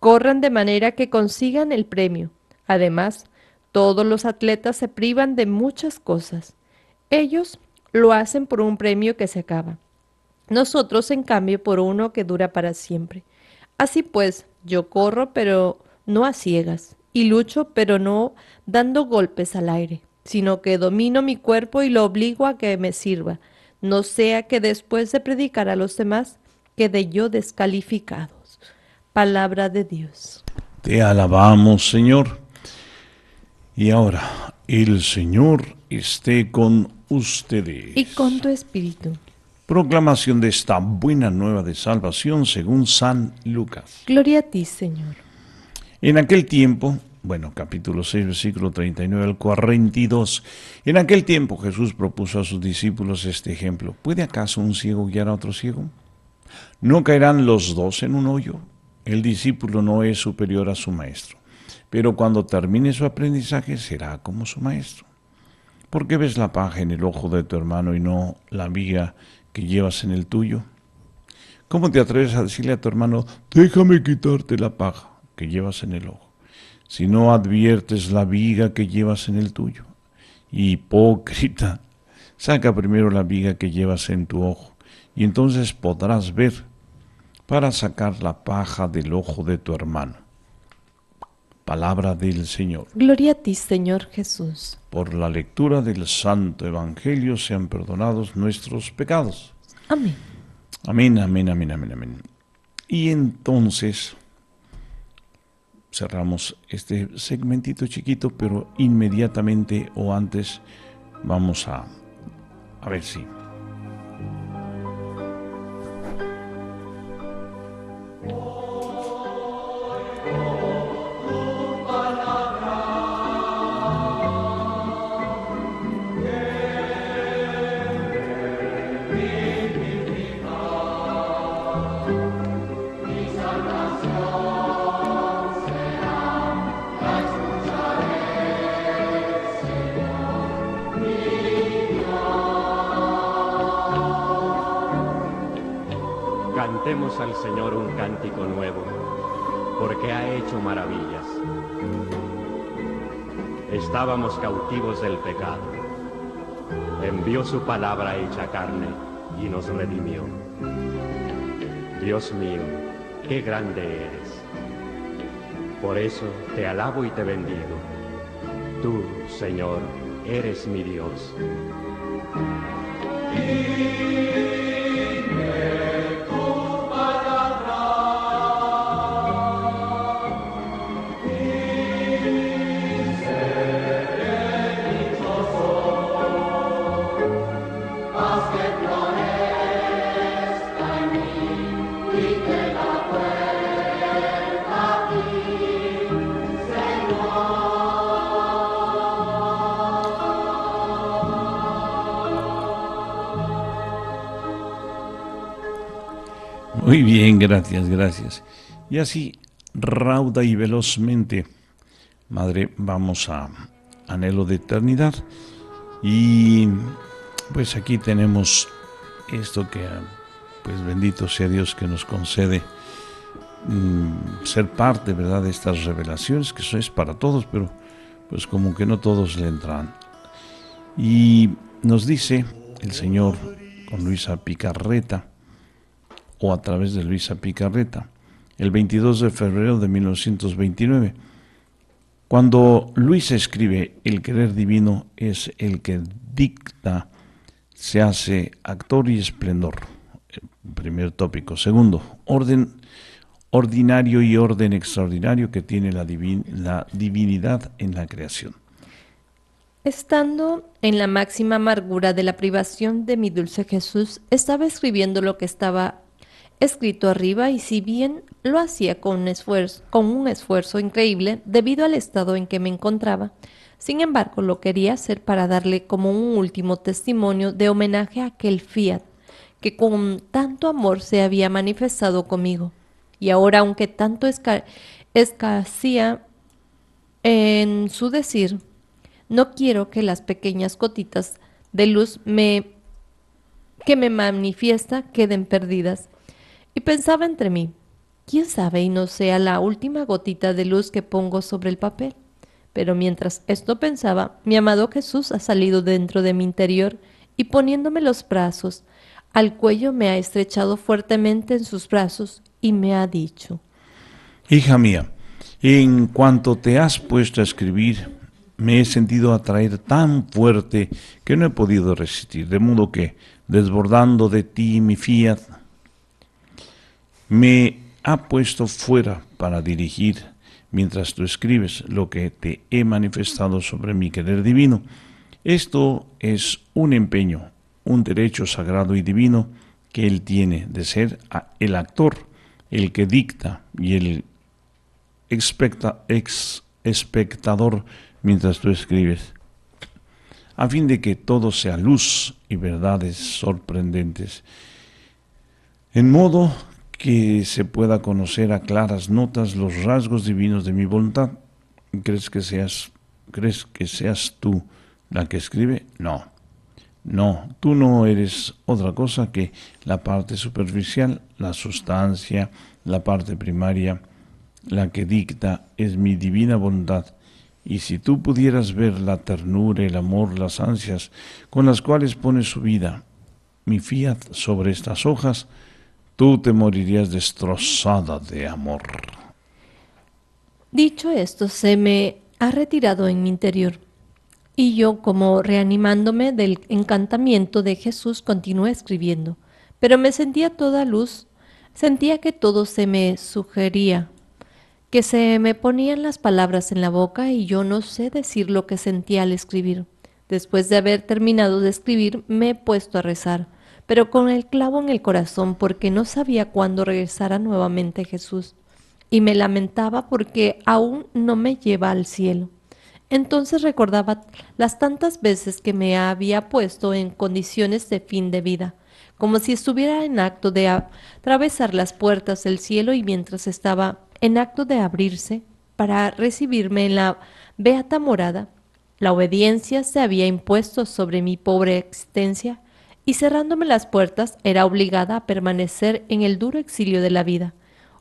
Corran de manera que consigan el premio. Además, todos los atletas se privan de muchas cosas. Ellos lo hacen por un premio que se acaba. Nosotros, en cambio, por uno que dura para siempre. Así pues, yo corro, pero no a ciegas, y lucho, pero no dando golpes al aire, sino que domino mi cuerpo y lo obligo a que me sirva, no sea que después de predicar a los demás quede yo descalificado. Palabra de Dios. Te alabamos, Señor. Y ahora, el Señor esté con ustedes. Y con tu espíritu. Proclamación de esta buena nueva de salvación según San Lucas. Gloria a ti, Señor. En aquel tiempo, bueno, capítulo 6, versículo 39 al 42, en aquel tiempo Jesús propuso a sus discípulos este ejemplo. ¿Puede acaso un ciego guiar a otro ciego? ¿No caerán los dos en un hoyo? El discípulo no es superior a su maestro, pero cuando termine su aprendizaje será como su maestro. ¿Por qué ves la paja en el ojo de tu hermano y no la viga que llevas en el tuyo? ¿Cómo te atreves a decirle a tu hermano, déjame quitarte la paja? llevas en el ojo, si no adviertes la viga que llevas en el tuyo. Hipócrita, saca primero la viga que llevas en tu ojo, y entonces podrás ver para sacar la paja del ojo de tu hermano. Palabra del Señor. Gloria a ti, Señor Jesús. Por la lectura del Santo Evangelio sean perdonados nuestros pecados. Amén. Amén, amén, amén, amén, amén. Y entonces cerramos este segmentito chiquito, pero inmediatamente o antes vamos a, a ver si... estábamos cautivos del pecado, envió su palabra hecha carne y nos redimió. Dios mío, qué grande eres. Por eso te alabo y te bendigo. Tú, Señor, eres mi Dios. Gracias, gracias. Y así, rauda y velozmente, Madre, vamos a Anhelo de Eternidad. Y pues aquí tenemos esto que, pues bendito sea Dios que nos concede mm, ser parte, ¿verdad?, de estas revelaciones, que eso es para todos, pero pues como que no todos le entran. Y nos dice el Señor con Luisa Picarreta, o a través de Luisa Picarreta, el 22 de febrero de 1929. Cuando Luisa escribe El querer divino es el que dicta, se hace actor y esplendor. primer tópico. Segundo, orden ordinario y orden extraordinario que tiene la, la divinidad en la creación. Estando en la máxima amargura de la privación de mi dulce Jesús, estaba escribiendo lo que estaba escrito arriba y si bien lo hacía con un, esfuerzo, con un esfuerzo increíble debido al estado en que me encontraba, sin embargo lo quería hacer para darle como un último testimonio de homenaje a aquel Fiat que con tanto amor se había manifestado conmigo. Y ahora, aunque tanto escasea en su decir, no quiero que las pequeñas gotitas de luz que me manifiesta queden perdidas y pensaba entre mí, quién sabe y no sea la última gotita de luz que pongo sobre el papel. Pero mientras esto pensaba, mi amado Jesús ha salido dentro de mi interior y poniéndome los brazos al cuello me ha estrechado fuertemente en sus brazos y me ha dicho, Hija mía, en cuanto te has puesto a escribir, me he sentido atraer tan fuerte que no he podido resistir, de modo que, desbordando de ti mi fiat, me ha puesto fuera para dirigir mientras tú escribes lo que te he manifestado sobre mi querer divino. Esto es un empeño, un derecho sagrado y divino que Él tiene de ser el actor, el que dicta y el espectador mientras tú escribes, a fin de que todo sea luz y verdades sorprendentes. En modo que se pueda conocer a claras notas los rasgos divinos de mi voluntad. ¿Crees que seas, crees que seas tú la que escribe? No. No, tú no eres otra cosa que la parte superficial, la sustancia, la parte primaria, la que dicta es mi divina voluntad. Y si tú pudieras ver la ternura, el amor, las ansias con las cuales pone su vida, mi fiat sobre estas hojas, tú te morirías destrozada de amor. Dicho esto, se me ha retirado en mi interior. Y yo, como reanimándome del encantamiento de Jesús, continué escribiendo. Pero me sentía toda luz, sentía que todo se me sugería, que se me ponían las palabras en la boca y yo no sé decir lo que sentía al escribir. Después de haber terminado de escribir, me he puesto a rezar pero con el clavo en el corazón porque no sabía cuándo regresara nuevamente Jesús y me lamentaba porque aún no me lleva al cielo. Entonces recordaba las tantas veces que me había puesto en condiciones de fin de vida, como si estuviera en acto de atravesar las puertas del cielo y mientras estaba en acto de abrirse para recibirme en la beata morada, la obediencia se había impuesto sobre mi pobre existencia y cerrándome las puertas era obligada a permanecer en el duro exilio de la vida.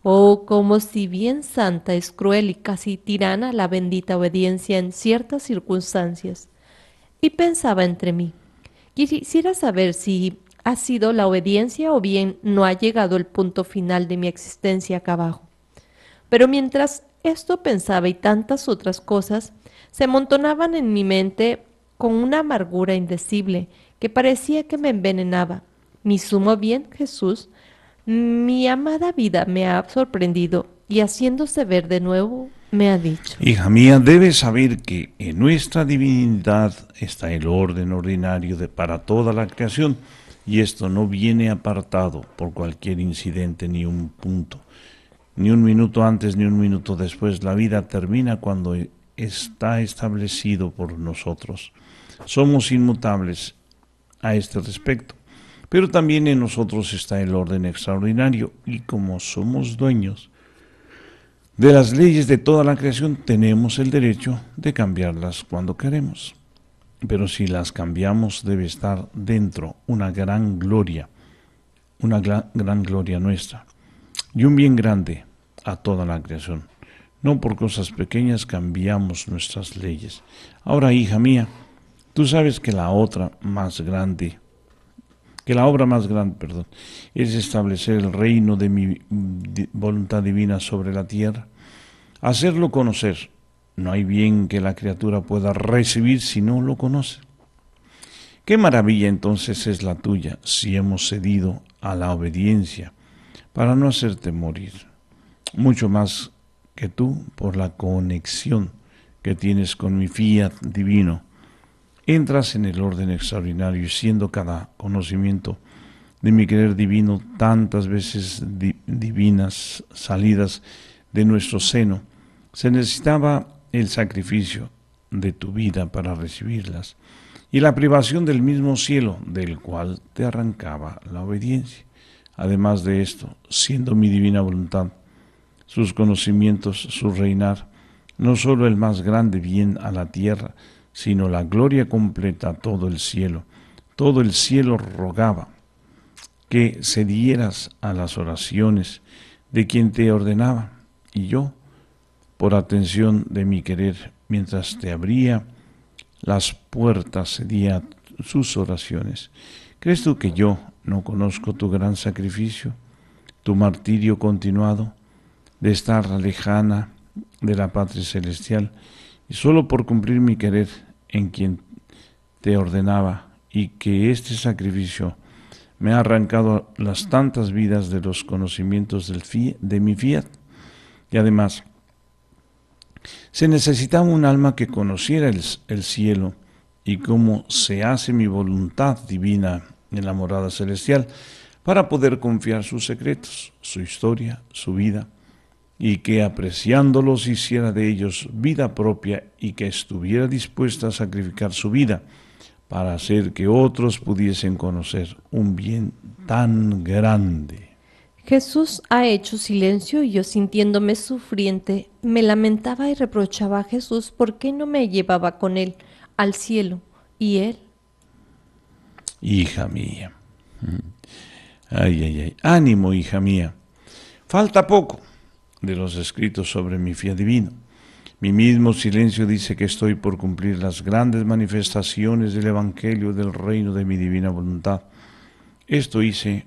Oh, como si bien santa es cruel y casi tirana la bendita obediencia en ciertas circunstancias. Y pensaba entre mí, quisiera saber si ha sido la obediencia o bien no ha llegado el punto final de mi existencia acá abajo. Pero mientras esto pensaba y tantas otras cosas, se amontonaban en mi mente con una amargura indecible que parecía que me envenenaba. Mi sumo bien, Jesús, mi amada vida me ha sorprendido y haciéndose ver de nuevo, me ha dicho. Hija mía, debes saber que en nuestra divinidad está el orden ordinario de para toda la creación y esto no viene apartado por cualquier incidente ni un punto. Ni un minuto antes ni un minuto después, la vida termina cuando e-, está establecido por nosotros. Somos inmutables a este respecto. Pero también en nosotros está el orden extraordinario y como somos dueños de las leyes de toda la creación, tenemos el derecho de cambiarlas cuando queremos. Pero si las cambiamos debe estar dentro una gran gloria, una gran gloria nuestra y un bien grande a toda la creación. No por cosas pequeñas cambiamos nuestras leyes. Ahora, hija mía, Tú sabes que la otra más grande, que la obra más grande, perdón, es establecer el reino de mi voluntad divina sobre la tierra, hacerlo conocer. No hay bien que la criatura pueda recibir si no lo conoce. Qué maravilla entonces es la tuya si hemos cedido a la obediencia para no hacerte morir, mucho más que tú por la conexión que tienes con mi fiat divino entras en el orden extraordinario y siendo cada conocimiento de mi querer divino tantas veces divinas salidas de nuestro seno, se necesitaba el sacrificio de tu vida para recibirlas y la privación del mismo cielo del cual te arrancaba la obediencia. Además de esto, siendo mi divina voluntad, sus conocimientos, su reinar, no solo el más grande bien a la tierra, sino la gloria completa a todo el cielo. Todo el cielo rogaba que cedieras a las oraciones de quien te ordenaba, y yo, por atención de mi querer, mientras te abría las puertas, cedía sus oraciones. ¿Crees tú que yo no conozco tu gran sacrificio, tu martirio continuado, de estar lejana de la patria celestial y solo por cumplir mi querer en quien te ordenaba, y que este sacrificio me ha arrancado las tantas vidas de los conocimientos de mi fiat. Y además, se necesitaba un alma que conociera el cielo y cómo se hace mi voluntad divina en la morada celestial para poder confiar sus secretos, su historia, su vida y que apreciándolos hiciera de ellos vida propia y que estuviera dispuesta a sacrificar su vida para hacer que otros pudiesen conocer un bien tan grande. Jesús ha hecho silencio y yo sintiéndome sufriente, me lamentaba y reprochaba a Jesús por qué no me llevaba con él al cielo y él. Hija mía. Ay, ay, ay. Ánimo, hija mía. Falta poco de los escritos sobre mi fe divino. Mi mismo silencio dice que estoy por cumplir las grandes manifestaciones del Evangelio del reino de mi divina voluntad. Esto hice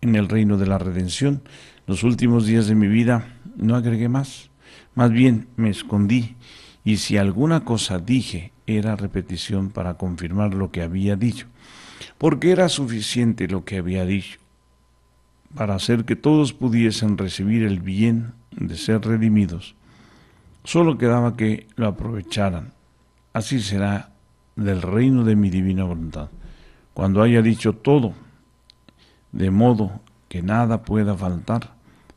en el reino de la redención. Los últimos días de mi vida no agregué más. Más bien me escondí y si alguna cosa dije era repetición para confirmar lo que había dicho. Porque era suficiente lo que había dicho para hacer que todos pudiesen recibir el bien de ser redimidos. Solo quedaba que lo aprovecharan. Así será del reino de mi divina voluntad, cuando haya dicho todo, de modo que nada pueda faltar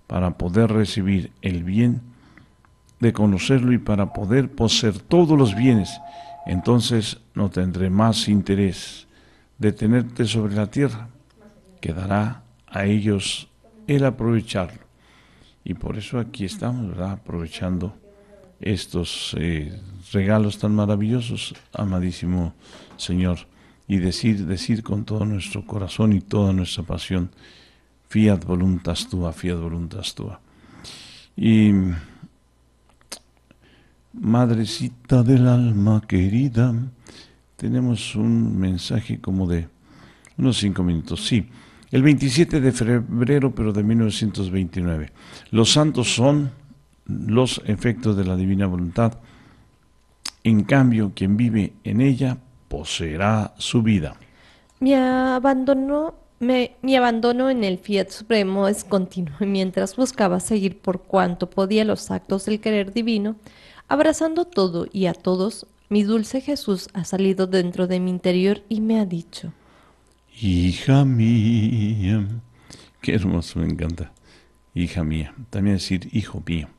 para poder recibir el bien de conocerlo y para poder poseer todos los bienes, entonces no tendré más interés de tenerte sobre la tierra. Quedará a ellos el aprovecharlo. Y por eso aquí estamos, ¿verdad? Aprovechando estos eh, regalos tan maravillosos, amadísimo Señor, y decir, decir con todo nuestro corazón y toda nuestra pasión, fiat voluntas tua, fiat voluntas tua. Y madrecita del alma querida, tenemos un mensaje como de unos cinco minutos, sí. El 27 de febrero, pero de 1929. Los santos son los efectos de la divina voluntad. En cambio, quien vive en ella poseerá su vida. Mi abandono, me, mi abandono en el Fiat Supremo es continuo y mientras buscaba seguir por cuanto podía los actos del querer divino, abrazando todo y a todos, mi dulce Jesús ha salido dentro de mi interior y me ha dicho, Hija mía. Qué hermoso, me encanta. Hija mía. También decir hijo mío.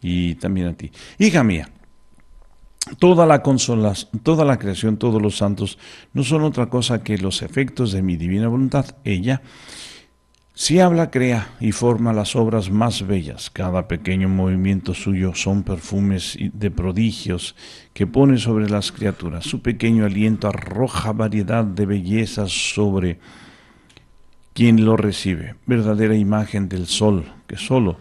Y también a ti. Hija mía. Toda la, consola, toda la creación, todos los santos, no son otra cosa que los efectos de mi divina voluntad. Ella si habla, crea y forma las obras más bellas. Cada pequeño movimiento suyo son perfumes de prodigios que pone sobre las criaturas. Su pequeño aliento arroja variedad de bellezas sobre quien lo recibe. Verdadera imagen del sol que solo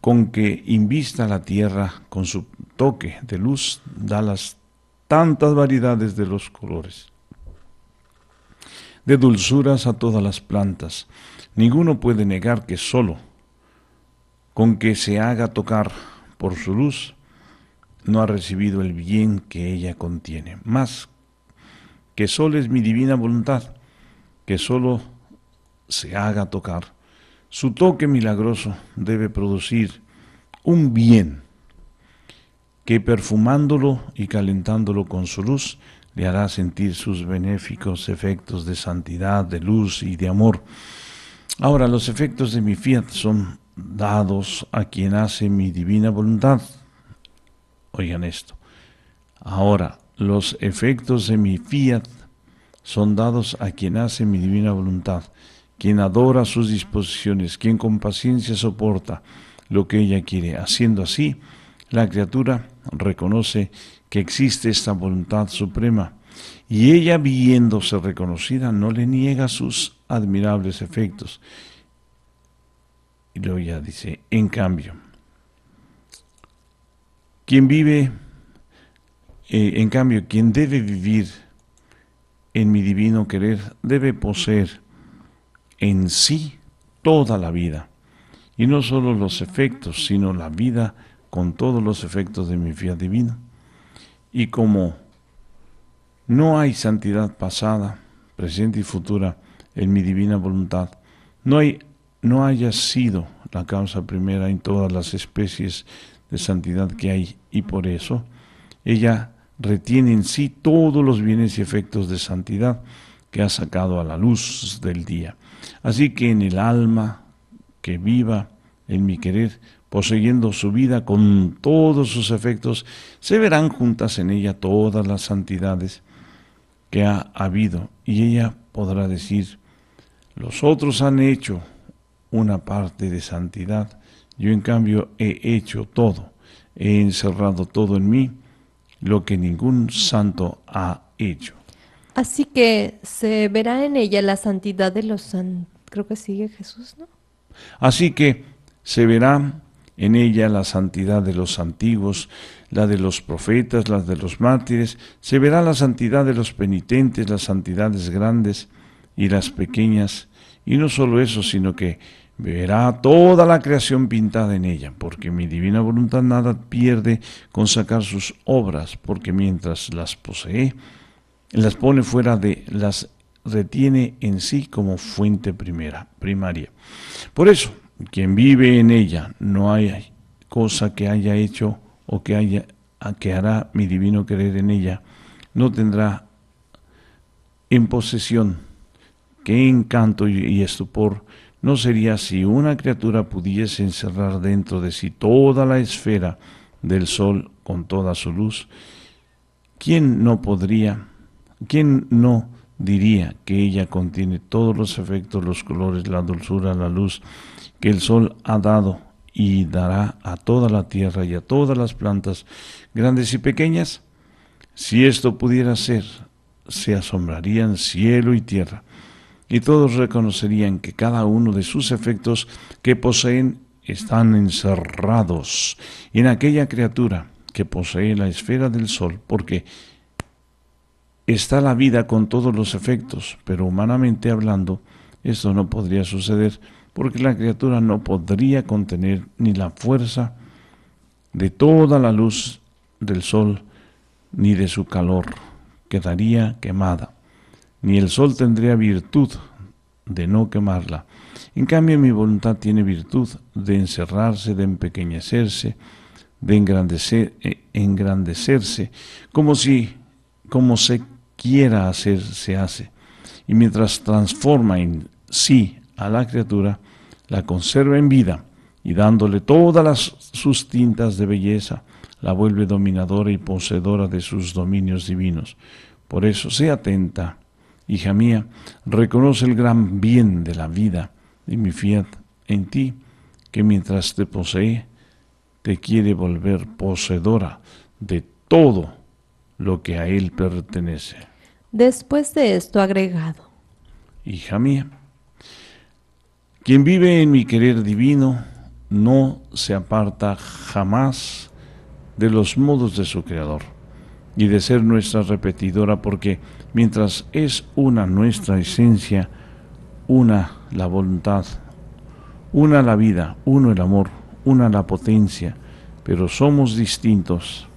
con que invista la tierra con su toque de luz da las tantas variedades de los colores de dulzuras a todas las plantas. Ninguno puede negar que solo con que se haga tocar por su luz, no ha recibido el bien que ella contiene. Más que solo es mi divina voluntad, que solo se haga tocar. Su toque milagroso debe producir un bien que perfumándolo y calentándolo con su luz le hará sentir sus benéficos efectos de santidad, de luz y de amor. Ahora, los efectos de mi fiat son dados a quien hace mi divina voluntad. Oigan esto. Ahora, los efectos de mi fiat son dados a quien hace mi divina voluntad, quien adora sus disposiciones, quien con paciencia soporta lo que ella quiere, haciendo así la criatura reconoce que existe esta voluntad suprema y ella viéndose reconocida no le niega sus admirables efectos. Y luego ya dice, en cambio, quien vive, eh, en cambio, quien debe vivir en mi divino querer, debe poseer en sí toda la vida, y no solo los efectos, sino la vida con todos los efectos de mi fía divina. Y como no hay santidad pasada, presente y futura en mi divina voluntad, no, hay, no haya sido la causa primera en todas las especies de santidad que hay y por eso ella retiene en sí todos los bienes y efectos de santidad que ha sacado a la luz del día. Así que en el alma que viva en mi querer poseyendo su vida con todos sus efectos, se verán juntas en ella todas las santidades que ha habido, y ella podrá decir, los otros han hecho una parte de santidad, yo en cambio he hecho todo, he encerrado todo en mí, lo que ningún santo ha hecho. Así que se verá en ella la santidad de los santos. Creo que sigue Jesús, ¿no? Así que se verá en ella la santidad de los antiguos, la de los profetas, la de los mártires, se verá la santidad de los penitentes, las santidades grandes y las pequeñas, y no solo eso, sino que verá toda la creación pintada en ella, porque mi divina voluntad nada pierde con sacar sus obras, porque mientras las posee, las pone fuera de las retiene en sí como fuente primera, primaria. Por eso, quien vive en ella no hay cosa que haya hecho o que haya que hará mi divino querer en ella, no tendrá en posesión. Qué encanto y estupor no sería si una criatura pudiese encerrar dentro de sí toda la esfera del sol con toda su luz. ¿Quién no podría, quién no diría que ella contiene todos los efectos, los colores, la dulzura, la luz, que el sol ha dado y dará a toda la tierra y a todas las plantas, grandes y pequeñas? Si esto pudiera ser, se asombrarían cielo y tierra, y todos reconocerían que cada uno de sus efectos que poseen están encerrados en aquella criatura que posee la esfera del sol, porque está la vida con todos los efectos, pero humanamente hablando, esto no podría suceder porque la criatura no podría contener ni la fuerza de toda la luz del sol, ni de su calor, quedaría quemada, ni el sol tendría virtud de no quemarla. En cambio, mi voluntad tiene virtud de encerrarse, de empequeñecerse, de eh, engrandecerse, como si, como se quiera hacer, se hace. Y mientras transforma en sí a la criatura, la conserva en vida y dándole todas sus tintas de belleza, la vuelve dominadora y poseedora de sus dominios divinos. Por eso, sea atenta, hija mía, reconoce el gran bien de la vida y mi fiat en ti, que mientras te posee, te quiere volver poseedora de todo lo que a él pertenece. Después de esto agregado, hija mía, quien vive en mi querer divino no se aparta jamás de los modos de su Creador y de ser nuestra repetidora, porque mientras es una nuestra esencia, una la voluntad, una la vida, uno el amor, una la potencia, pero somos distintos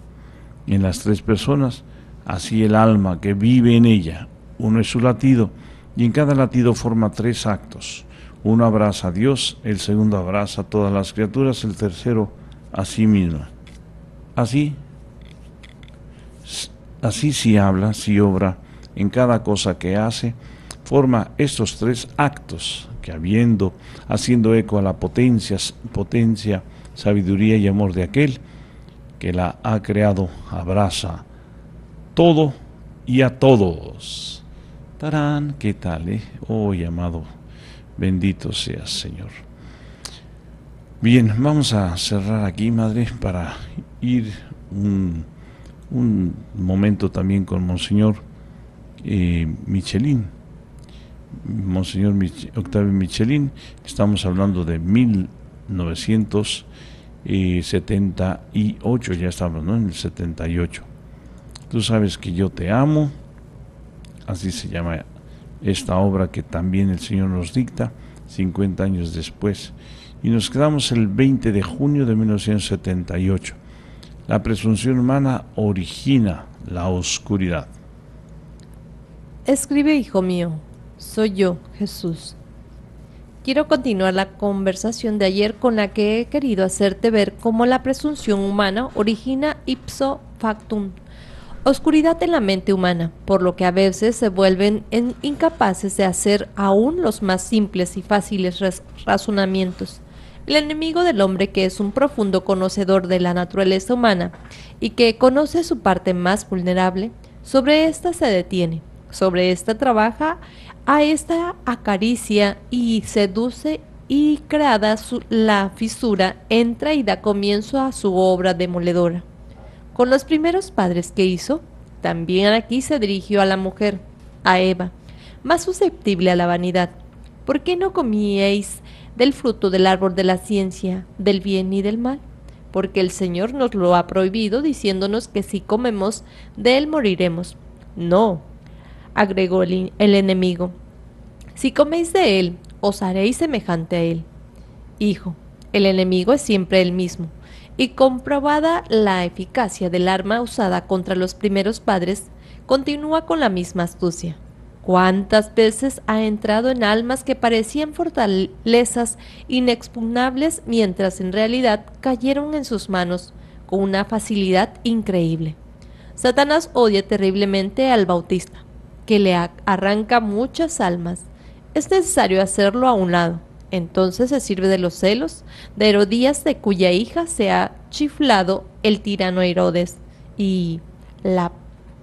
en las tres personas, así el alma que vive en ella, uno es su latido, y en cada latido forma tres actos, uno abraza a Dios, el segundo abraza a todas las criaturas, el tercero a sí mismo. Así, así si habla, si obra, en cada cosa que hace, forma estos tres actos que habiendo, haciendo eco a la potencia, potencia, sabiduría y amor de aquel que la ha creado, abraza todo y a todos. Tarán, ¿qué tal? Eh? Oh, llamado Bendito seas, Señor. Bien, vamos a cerrar aquí, Madre, para ir un, momento también con Monseñor Michelín. Eh, Michelin. Monseñor Octavio Michelin, estamos hablando de 1978, ya estamos, ¿no? En el 78. Tú sabes que yo te amo, así se llama esta obra que también el Señor nos dicta 50 años después. Y nos quedamos el 20 de junio de 1978. La presunción humana origina la oscuridad. Escribe, hijo mío, soy yo, Jesús. Quiero continuar la conversación de ayer con la que he querido hacerte ver cómo la presunción humana origina ipso factum Oscuridad en la mente humana, por lo que a veces se vuelven incapaces de hacer aún los más simples y fáciles razonamientos. El enemigo del hombre que es un profundo conocedor de la naturaleza humana y que conoce su parte más vulnerable, sobre ésta se detiene, sobre ésta trabaja, a ésta acaricia y seduce y creada la fisura entra y da comienzo a su obra demoledora. Con los primeros padres que hizo, también aquí se dirigió a la mujer, a Eva, más susceptible a la vanidad. ¿Por qué no comíais del fruto del árbol de la ciencia, del bien y del mal? Porque el Señor nos lo ha prohibido diciéndonos que si comemos de él moriremos. No, agregó el, el enemigo, si coméis de él, os haréis semejante a él. Hijo, el enemigo es siempre el mismo y comprobada la eficacia del arma usada contra los primeros padres, continúa con la misma astucia. ¿Cuántas veces ha entrado en almas que parecían fortalezas inexpugnables mientras en realidad cayeron en sus manos con una facilidad increíble? Satanás odia terriblemente al Bautista, que le arranca muchas almas. Es necesario hacerlo a un lado entonces se sirve de los celos de Herodías, de cuya hija se ha chiflado el tirano Herodes, y la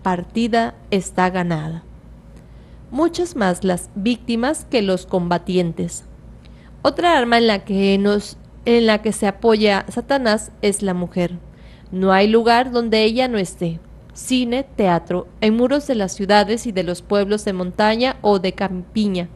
partida está ganada. Muchas más las víctimas que los combatientes. Otra arma en la que, en la que se apoya Satanás es la mujer. No hay lugar donde ella no esté. Cine, teatro, en muros de las ciudades y de los pueblos de montaña o de campiña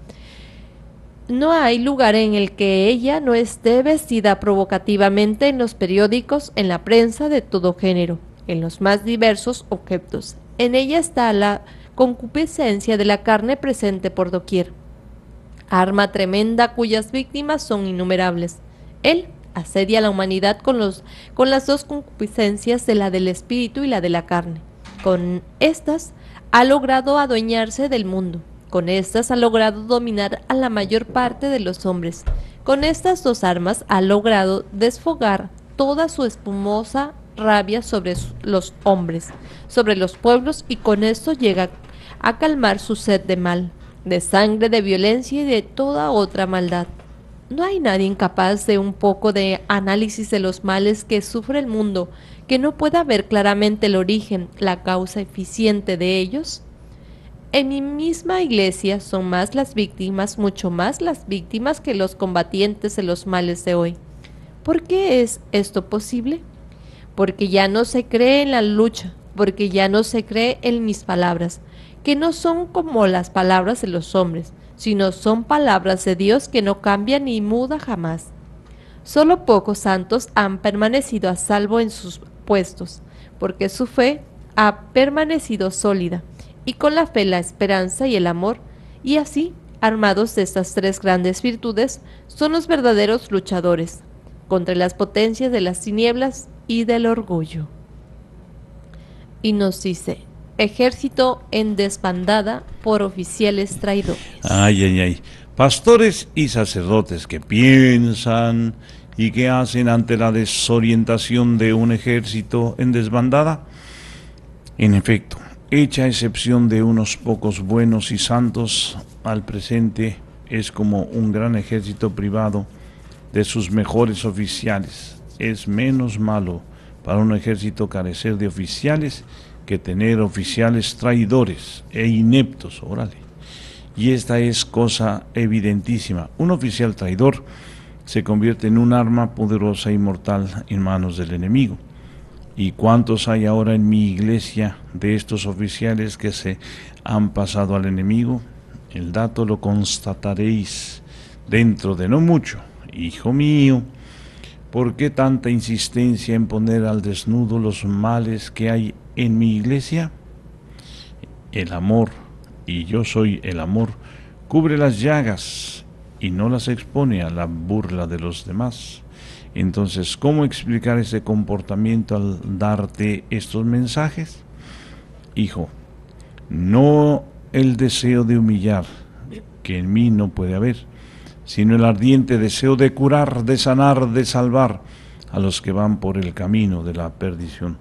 no hay lugar en el que ella no esté vestida provocativamente en los periódicos, en la prensa de todo género, en los más diversos objetos. En ella está la concupiscencia de la carne presente por doquier. Arma tremenda cuyas víctimas son innumerables. Él asedia a la humanidad con, los, con las dos concupiscencias de la del espíritu y la de la carne. Con estas ha logrado adueñarse del mundo con estas ha logrado dominar a la mayor parte de los hombres. Con estas dos armas ha logrado desfogar toda su espumosa rabia sobre los hombres, sobre los pueblos y con esto llega a calmar su sed de mal, de sangre, de violencia y de toda otra maldad. No hay nadie incapaz de un poco de análisis de los males que sufre el mundo, que no pueda ver claramente el origen, la causa eficiente de ellos. En mi misma iglesia son más las víctimas, mucho más las víctimas que los combatientes de los males de hoy. ¿Por qué es esto posible? Porque ya no se cree en la lucha, porque ya no se cree en mis palabras, que no son como las palabras de los hombres, sino son palabras de Dios que no cambian ni muda jamás. Solo pocos santos han permanecido a salvo en sus puestos, porque su fe ha permanecido sólida y con la fe, la esperanza y el amor, y así, armados de estas tres grandes virtudes, son los verdaderos luchadores contra las potencias de las tinieblas y del orgullo. Y nos dice, ejército en desbandada por oficiales traidores. Ay, ay, ay. Pastores y sacerdotes que piensan y que hacen ante la desorientación de un ejército en desbandada. En efecto, hecha excepción de unos pocos buenos y santos, al presente es como un gran ejército privado de sus mejores oficiales. Es menos malo para un ejército carecer de oficiales que tener oficiales traidores e ineptos, órale. Y esta es cosa evidentísima. Un oficial traidor se convierte en un arma poderosa y mortal en manos del enemigo. ¿Y cuántos hay ahora en mi iglesia de estos oficiales que se han pasado al enemigo? El dato lo constataréis dentro de no mucho. Hijo mío, ¿por qué tanta insistencia en poner al desnudo los males que hay en mi iglesia? El amor, y yo soy el amor, cubre las llagas y no las expone a la burla de los demás. Entonces, ¿cómo explicar ese comportamiento al darte estos mensajes? Hijo, no el deseo de humillar, que en mí no puede haber, sino el ardiente deseo de curar, de sanar, de salvar a los que van por el camino de la perdición.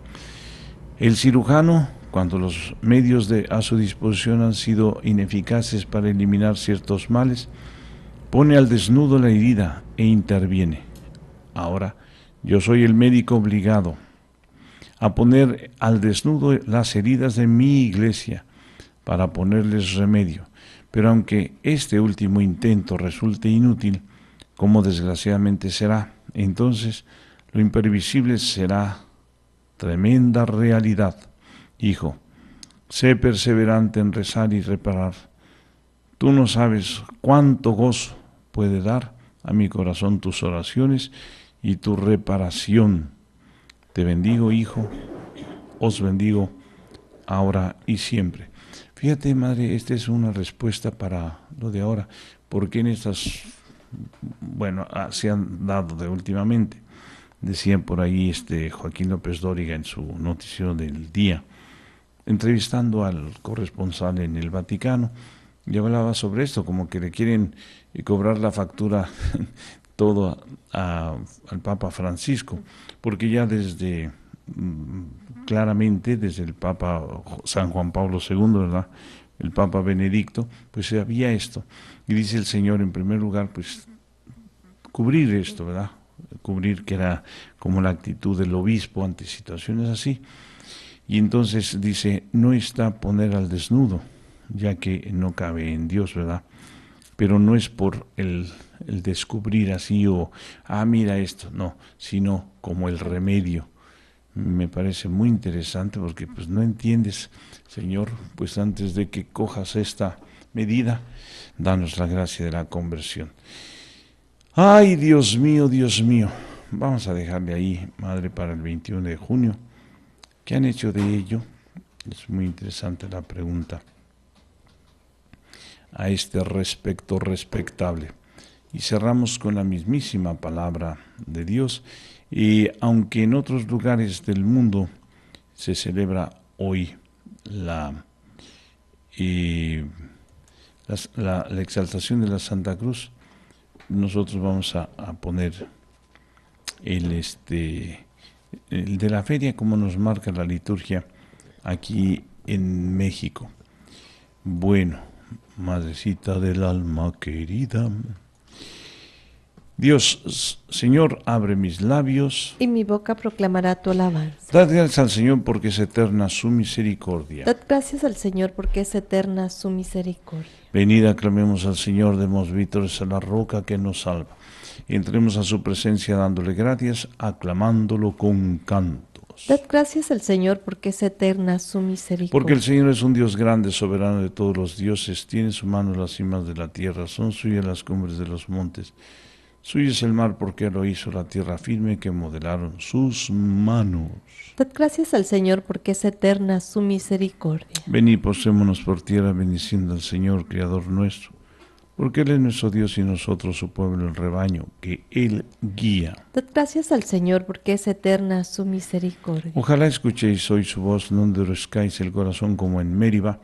El cirujano, cuando los medios a su disposición han sido ineficaces para eliminar ciertos males, pone al desnudo la herida e interviene Ahora, yo soy el médico obligado a poner al desnudo las heridas de mi iglesia para ponerles remedio. Pero aunque este último intento resulte inútil, como desgraciadamente será, entonces lo imprevisible será tremenda realidad. Hijo, sé perseverante en rezar y reparar. Tú no sabes cuánto gozo puede dar a mi corazón tus oraciones y tu reparación. Te bendigo, Hijo, os bendigo ahora y siempre. Fíjate, Madre, esta es una respuesta para lo de ahora, porque en estas, bueno, ah, se han dado de últimamente. Decían por ahí este Joaquín López Dóriga en su noticiero del día, entrevistando al corresponsal en el Vaticano, y hablaba sobre esto, como que le quieren eh, cobrar la factura todo al Papa Francisco, porque ya desde mm, claramente desde el Papa San Juan Pablo II, ¿verdad? El Papa Benedicto, pues había esto. Y dice el Señor, en primer lugar, pues cubrir esto, ¿verdad? Cubrir que era como la actitud del obispo ante situaciones así. Y entonces dice, no está poner al desnudo, ya que no cabe en Dios, ¿verdad? Pero no es por el el descubrir así o, ah, mira esto, no, sino como el remedio. Me parece muy interesante porque pues no entiendes, Señor, pues antes de que cojas esta medida, danos la gracia de la conversión. Ay, Dios mío, Dios mío, vamos a dejarle ahí, Madre, para el 21 de junio. ¿Qué han hecho de ello? Es muy interesante la pregunta a este respecto respectable. Y cerramos con la mismísima palabra de Dios. Y aunque en otros lugares del mundo se celebra hoy eh, la, la, exaltación de la Santa Cruz, nosotros vamos a, a poner el, este, el de la feria como nos marca la liturgia aquí en México. Bueno, madrecita del alma querida. Dios, Señor, abre mis labios. Y mi boca proclamará tu alabanza. Dad gracias al Señor porque es eterna su misericordia. Dad gracias al Señor porque es eterna su misericordia. Venid, aclamemos al Señor, demos vítores a la roca que nos salva. Entremos a su presencia dándole gracias, aclamándolo con cantos. Dad gracias al Señor porque es eterna su misericordia. Porque el Señor es un Dios grande, soberano de todos los dioses, tiene en su mano las cimas de la tierra, son suyas las cumbres de los montes. Suyo es el mar porque lo hizo la tierra firme que modelaron sus manos. Dad gracias al Señor porque es eterna su misericordia. Ven y posémonos por tierra bendiciendo al Señor, Creador nuestro, porque Él es nuestro Dios y nosotros su pueblo, el rebaño, que Él guía. Dad gracias al Señor porque es eterna su misericordia. Ojalá escuchéis hoy su voz, no endurezcáis el corazón como en Mérida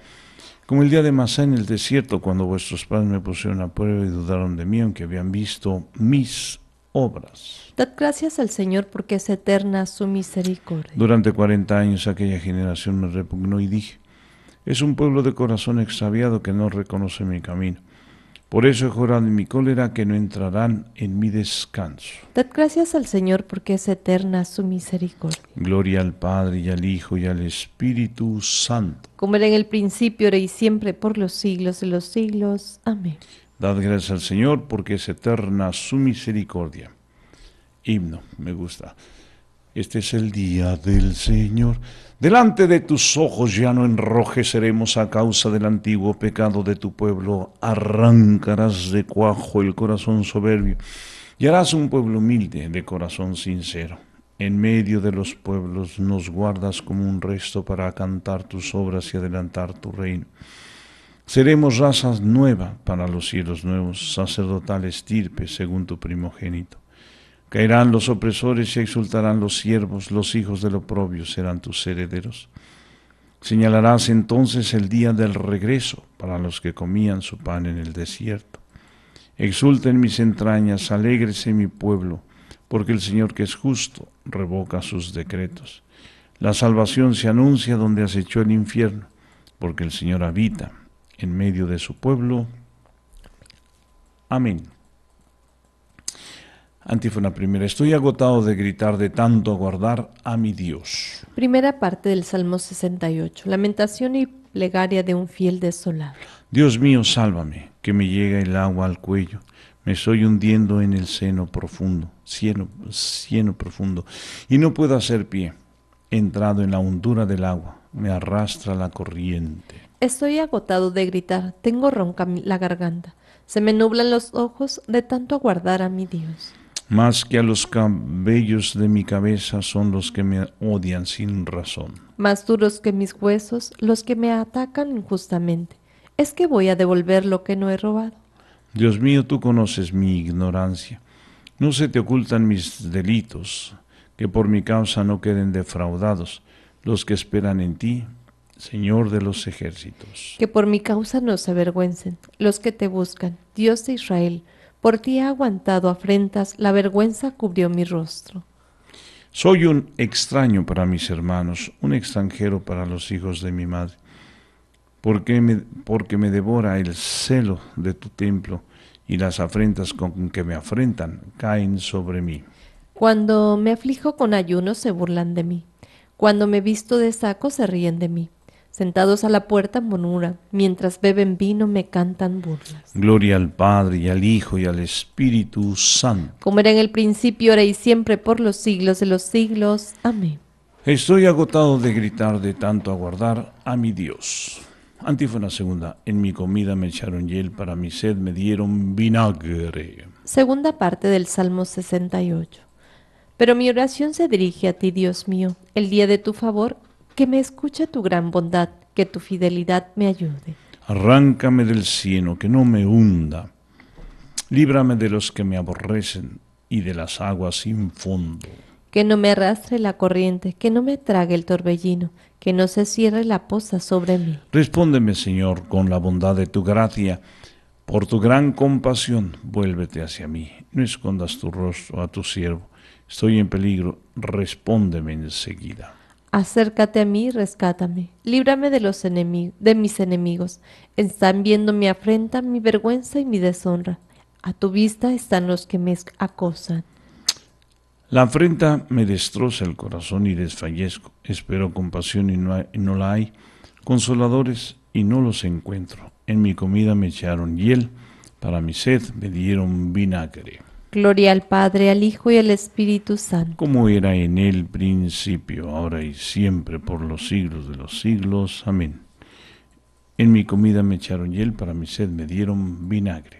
como el día de Masá en el desierto, cuando vuestros padres me pusieron a prueba y dudaron de mí, aunque habían visto mis obras. Dad gracias al Señor porque es eterna su misericordia. Durante 40 años aquella generación me repugnó y dije, es un pueblo de corazón extraviado que no reconoce mi camino. Por eso he jorado en mi cólera que no entrarán en mi descanso. Dad gracias al Señor porque es eterna su misericordia. Gloria al Padre y al Hijo y al Espíritu Santo. Como era en el principio, era y siempre, por los siglos de los siglos. Amén. Dad gracias al Señor porque es eterna su misericordia. Himno, me gusta. Este es el día del Señor. Delante de tus ojos ya no enrojeceremos a causa del antiguo pecado de tu pueblo. Arrancarás de cuajo el corazón soberbio y harás un pueblo humilde de corazón sincero. En medio de los pueblos nos guardas como un resto para cantar tus obras y adelantar tu reino. Seremos razas nueva para los cielos nuevos, sacerdotales estirpe según tu primogénito. Caerán los opresores y exultarán los siervos, los hijos del oprobio serán tus herederos. Señalarás entonces el día del regreso para los que comían su pan en el desierto. Exulten mis entrañas, alégrese mi pueblo, porque el Señor que es justo revoca sus decretos. La salvación se anuncia donde acechó el infierno, porque el Señor habita en medio de su pueblo. Amén. Antífona primera. Estoy agotado de gritar de tanto aguardar a mi Dios. Primera parte del Salmo 68. Lamentación y plegaria de un fiel desolado. Dios mío, sálvame, que me llega el agua al cuello. Me estoy hundiendo en el seno profundo, cielo, profundo, y no puedo hacer pie. He entrado en la hondura del agua, me arrastra la corriente. Estoy agotado de gritar, tengo ronca la garganta. Se me nublan los ojos de tanto aguardar a mi Dios. Más que a los cabellos de mi cabeza son los que me odian sin razón. Más duros que mis huesos los que me atacan injustamente. Es que voy a devolver lo que no he robado. Dios mío, tú conoces mi ignorancia. No se te ocultan mis delitos, que por mi causa no queden defraudados los que esperan en ti, Señor de los ejércitos. Que por mi causa no se avergüencen los que te buscan, Dios de Israel por ti he aguantado afrentas, la vergüenza cubrió mi rostro. Soy un extraño para mis hermanos, un extranjero para los hijos de mi madre, porque me, me devora el celo de tu templo y las afrentas con que me afrentan caen sobre mí. Cuando me aflijo con ayuno se burlan de mí, cuando me visto de saco se ríen de mí. Sentados a la puerta monura, mientras beben vino me cantan burlas. Gloria al Padre y al Hijo y al Espíritu Santo. Como era en el principio, ahora y siempre, por los siglos de los siglos. Amén. Estoy agotado de gritar de tanto aguardar a mi Dios. Antífona segunda, en mi comida me echaron hiel, para mi sed me dieron vinagre. Segunda parte del Salmo 68. Pero mi oración se dirige a ti, Dios mío. El día de tu favor que me escuche tu gran bondad, que tu fidelidad me ayude. Arráncame del cielo, que no me hunda. Líbrame de los que me aborrecen y de las aguas sin fondo. Que no me arrastre la corriente, que no me trague el torbellino, que no se cierre la poza sobre mí. Respóndeme, Señor, con la bondad de tu gracia. Por tu gran compasión, vuélvete hacia mí. No escondas tu rostro a tu siervo. Estoy en peligro. Respóndeme enseguida. Acércate a mí y rescátame. Líbrame de, los enemigos, de mis enemigos. Están viendo mi afrenta, mi vergüenza y mi deshonra. A tu vista están los que me acosan. La afrenta me destroza el corazón y desfallezco. Espero compasión y no, no la hay. Consoladores y no los encuentro. En mi comida me echaron hiel, para mi sed me dieron vinagre. Gloria al Padre, al Hijo y al Espíritu Santo. Como era en el principio, ahora y siempre, por los siglos de los siglos. Amén. En mi comida me echaron hiel, para mi sed me dieron vinagre.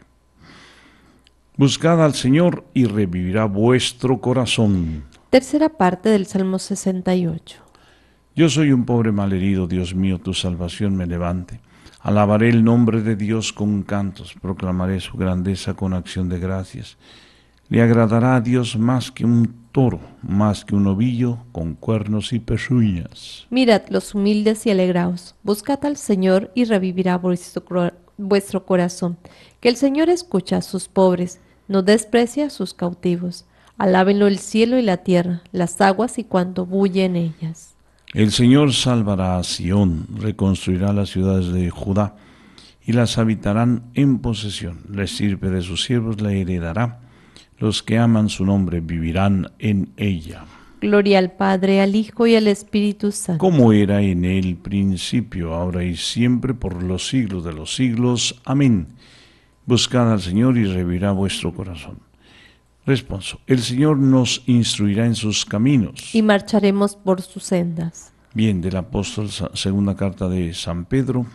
Buscad al Señor y revivirá vuestro corazón. Tercera parte del Salmo 68. Yo soy un pobre malherido, Dios mío, tu salvación me levante. Alabaré el nombre de Dios con cantos, proclamaré su grandeza con acción de gracias le agradará a Dios más que un toro, más que un ovillo con cuernos y pezuñas. Mirad los humildes y alegraos. Buscad al Señor y revivirá vuestro, corazón. Que el Señor escucha a sus pobres, no desprecia a sus cautivos. Alábenlo el cielo y la tierra, las aguas y cuanto bulle en ellas. El Señor salvará a Sión, reconstruirá las ciudades de Judá y las habitarán en posesión. Les sirve de sus siervos, la heredará los que aman su nombre vivirán en ella. Gloria al Padre, al Hijo y al Espíritu Santo. Como era en el principio, ahora y siempre, por los siglos de los siglos. Amén. Buscad al Señor y revirá vuestro corazón. Responso. El Señor nos instruirá en sus caminos. Y marcharemos por sus sendas. Bien, del apóstol, segunda carta de San Pedro,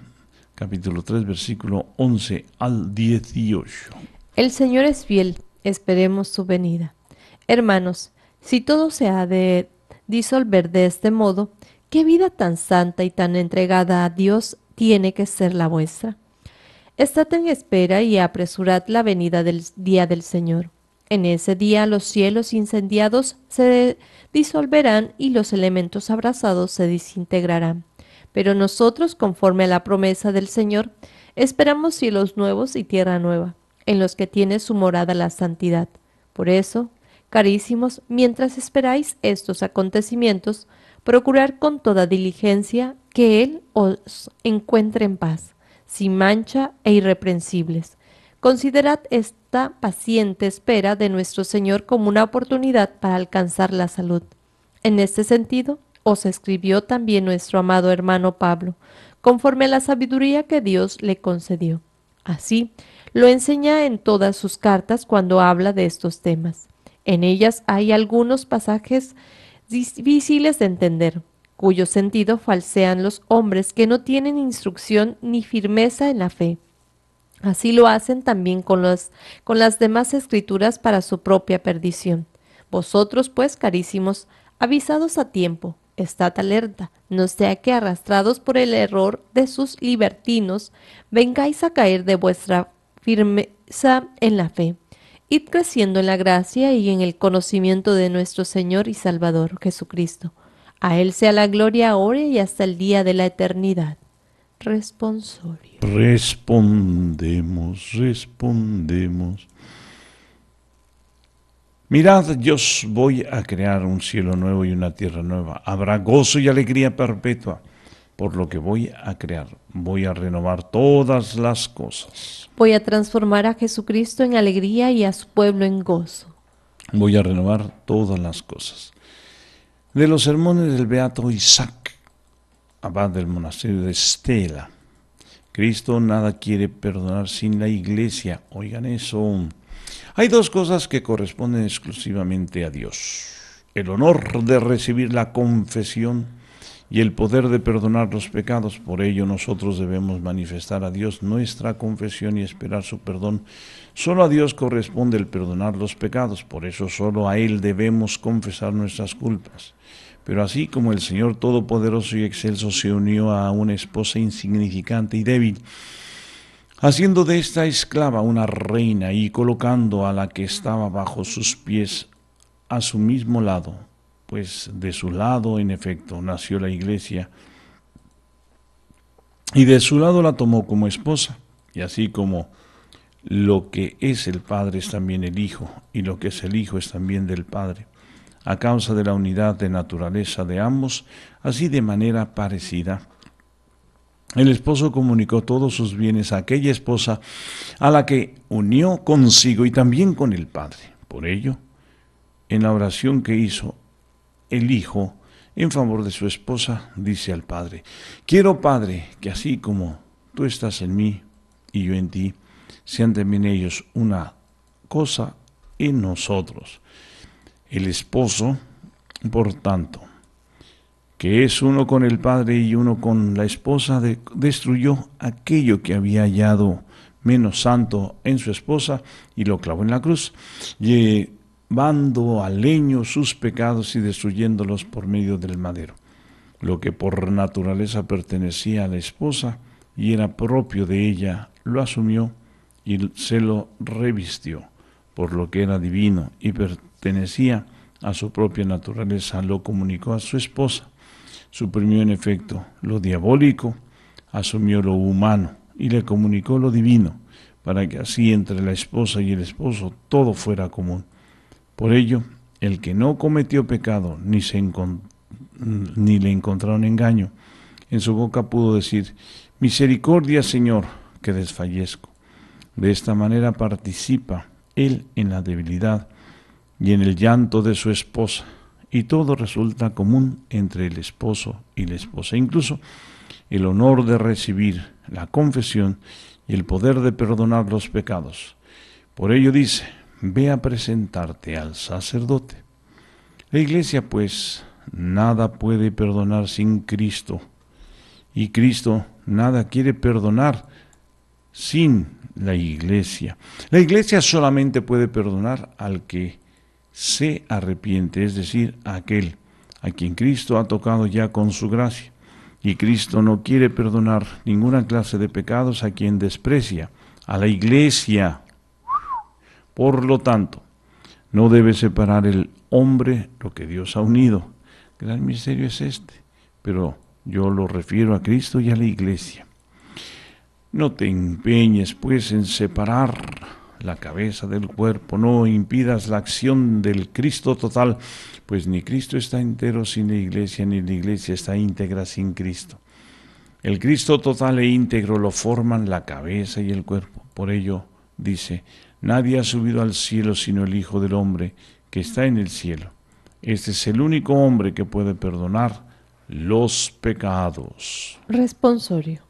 capítulo 3, versículo 11 al 18. El Señor es fiel esperemos su venida. Hermanos, si todo se ha de disolver de este modo, ¿qué vida tan santa y tan entregada a Dios tiene que ser la vuestra? Estad en espera y apresurad la venida del día del Señor. En ese día los cielos incendiados se disolverán y los elementos abrasados se desintegrarán. Pero nosotros, conforme a la promesa del Señor, esperamos cielos nuevos y tierra nueva en los que tiene su morada la santidad. Por eso, carísimos, mientras esperáis estos acontecimientos, procurar con toda diligencia que Él os encuentre en paz, sin mancha e irreprensibles. Considerad esta paciente espera de nuestro Señor como una oportunidad para alcanzar la salud. En este sentido, os escribió también nuestro amado hermano Pablo, conforme a la sabiduría que Dios le concedió. Así, lo enseña en todas sus cartas cuando habla de estos temas. En ellas hay algunos pasajes difíciles de entender, cuyo sentido falsean los hombres que no tienen instrucción ni firmeza en la fe. Así lo hacen también con, los, con las demás escrituras para su propia perdición. Vosotros, pues, carísimos, avisados a tiempo, estad alerta, no sea que arrastrados por el error de sus libertinos, vengáis a caer de vuestra firmeza en la fe. Id creciendo en la gracia y en el conocimiento de nuestro Señor y Salvador Jesucristo. A Él sea la gloria ahora y hasta el día de la eternidad. Responsorio. Respondemos, respondemos. Mirad, yo voy a crear un cielo nuevo y una tierra nueva. Habrá gozo y alegría perpetua por lo que voy a crear. Voy a renovar todas las cosas. Voy a transformar a Jesucristo en alegría y a su pueblo en gozo. Voy a renovar todas las cosas. De los sermones del Beato Isaac, abad del monasterio de Estela. Cristo nada quiere perdonar sin la iglesia. Oigan eso. Hay dos cosas que corresponden exclusivamente a Dios. El honor de recibir la confesión y el poder de perdonar los pecados. Por ello nosotros debemos manifestar a Dios nuestra confesión y esperar su perdón. Solo a Dios corresponde el perdonar los pecados, por eso solo a Él debemos confesar nuestras culpas. Pero así como el Señor Todopoderoso y Excelso se unió a una esposa insignificante y débil, haciendo de esta esclava una reina y colocando a la que estaba bajo sus pies a su mismo lado, pues de su lado, en efecto, nació la iglesia y de su lado la tomó como esposa. Y así como lo que es el Padre es también el Hijo, y lo que es el Hijo es también del Padre. A causa de la unidad de naturaleza de ambos, así de manera parecida, el esposo comunicó todos sus bienes a aquella esposa a la que unió consigo y también con el Padre. Por ello, en la oración que hizo el hijo en favor de su esposa, dice al Padre, quiero Padre que así como tú estás en mí y yo en ti, sean también ellos una cosa en nosotros. El esposo, por tanto, que es uno con el Padre y uno con la esposa, de, destruyó aquello que había hallado menos santo en su esposa y lo clavó en la cruz. Y llevando al leño sus pecados y destruyéndolos por medio del madero. Lo que por naturaleza pertenecía a la esposa y era propio de ella, lo asumió y se lo revistió, por lo que era divino y pertenecía a su propia naturaleza, lo comunicó a su esposa, suprimió en efecto lo diabólico, asumió lo humano y le comunicó lo divino, para que así entre la esposa y el esposo todo fuera común. Por ello, el que no cometió pecado ni, le encontraron engaño, en su boca pudo decir, Misericordia, Señor, que desfallezco. De esta manera participa él en la debilidad y en el llanto de su esposa, y todo resulta común entre el esposo y la esposa, incluso el honor de recibir la confesión y el poder de perdonar los pecados. Por ello dice, ve a presentarte al sacerdote. La iglesia, pues, nada puede perdonar sin Cristo, y Cristo nada quiere perdonar sin la iglesia. La iglesia solamente puede perdonar al que se arrepiente, es decir, aquel a quien Cristo ha tocado ya con su gracia. Y Cristo no quiere perdonar ninguna clase de pecados a quien desprecia, a la iglesia por lo tanto, no debe separar el hombre lo que Dios ha unido. gran misterio es este, pero yo lo refiero a Cristo y a la iglesia. No te empeñes pues en separar la cabeza del cuerpo, no impidas la acción del Cristo total, pues ni Cristo está entero sin la iglesia, ni la iglesia está íntegra sin Cristo. El Cristo total e íntegro lo forman la cabeza y el cuerpo. Por ello dice, Nadie ha subido al cielo sino el Hijo del Hombre que está en el cielo. Este es el único hombre que puede perdonar los pecados. Responsorio.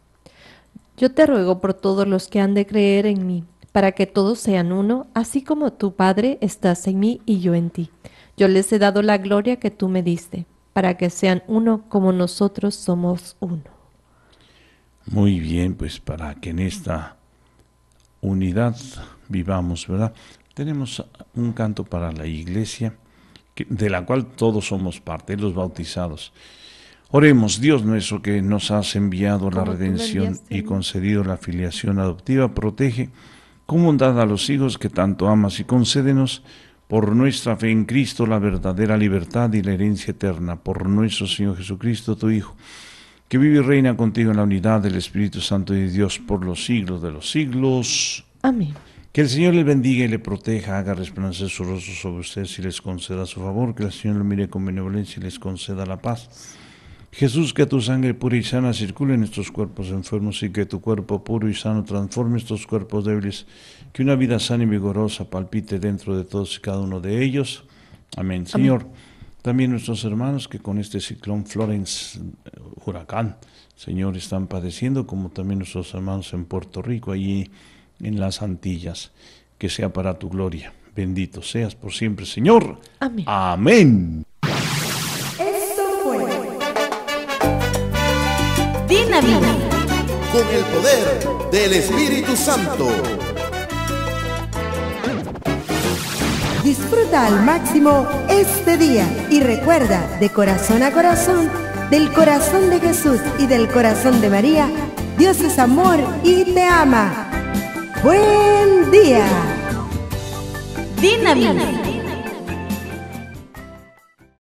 Yo te ruego por todos los que han de creer en mí, para que todos sean uno, así como tu Padre estás en mí y yo en ti. Yo les he dado la gloria que tú me diste, para que sean uno como nosotros somos uno. Muy bien, pues para que en esta unidad vivamos, ¿verdad? Tenemos un canto para la iglesia, de la cual todos somos parte, los bautizados. Oremos, Dios nuestro, que nos has enviado la redención y concedido la filiación adoptiva, protege con bondad a los hijos que tanto amas y concédenos por nuestra fe en Cristo la verdadera libertad y la herencia eterna, por nuestro Señor Jesucristo, tu Hijo, que vive y reina contigo en la unidad del Espíritu Santo de Dios por los siglos de los siglos. Amén. Que el Señor le bendiga y le proteja, haga resplandecer su rostro sobre ustedes y les conceda su favor. Que el Señor lo mire con benevolencia y les conceda la paz. Jesús, que tu sangre pura y sana circule en estos cuerpos enfermos y que tu cuerpo puro y sano transforme estos cuerpos débiles, que una vida sana y vigorosa palpite dentro de todos y cada uno de ellos. Amén. Señor, también nuestros hermanos que con este ciclón Florence, eh, huracán, Señor, están padeciendo, como también nuestros hermanos en Puerto Rico, allí en las Antillas. Que sea para tu gloria. Bendito seas por siempre, Señor. Amén. Amén. Esto fue Dinamita. Con el poder del Espíritu Santo. Disfruta al máximo este día y recuerda, de corazón a corazón, del corazón de Jesús y del corazón de María, Dios es amor y te ama buen día. Dinamina.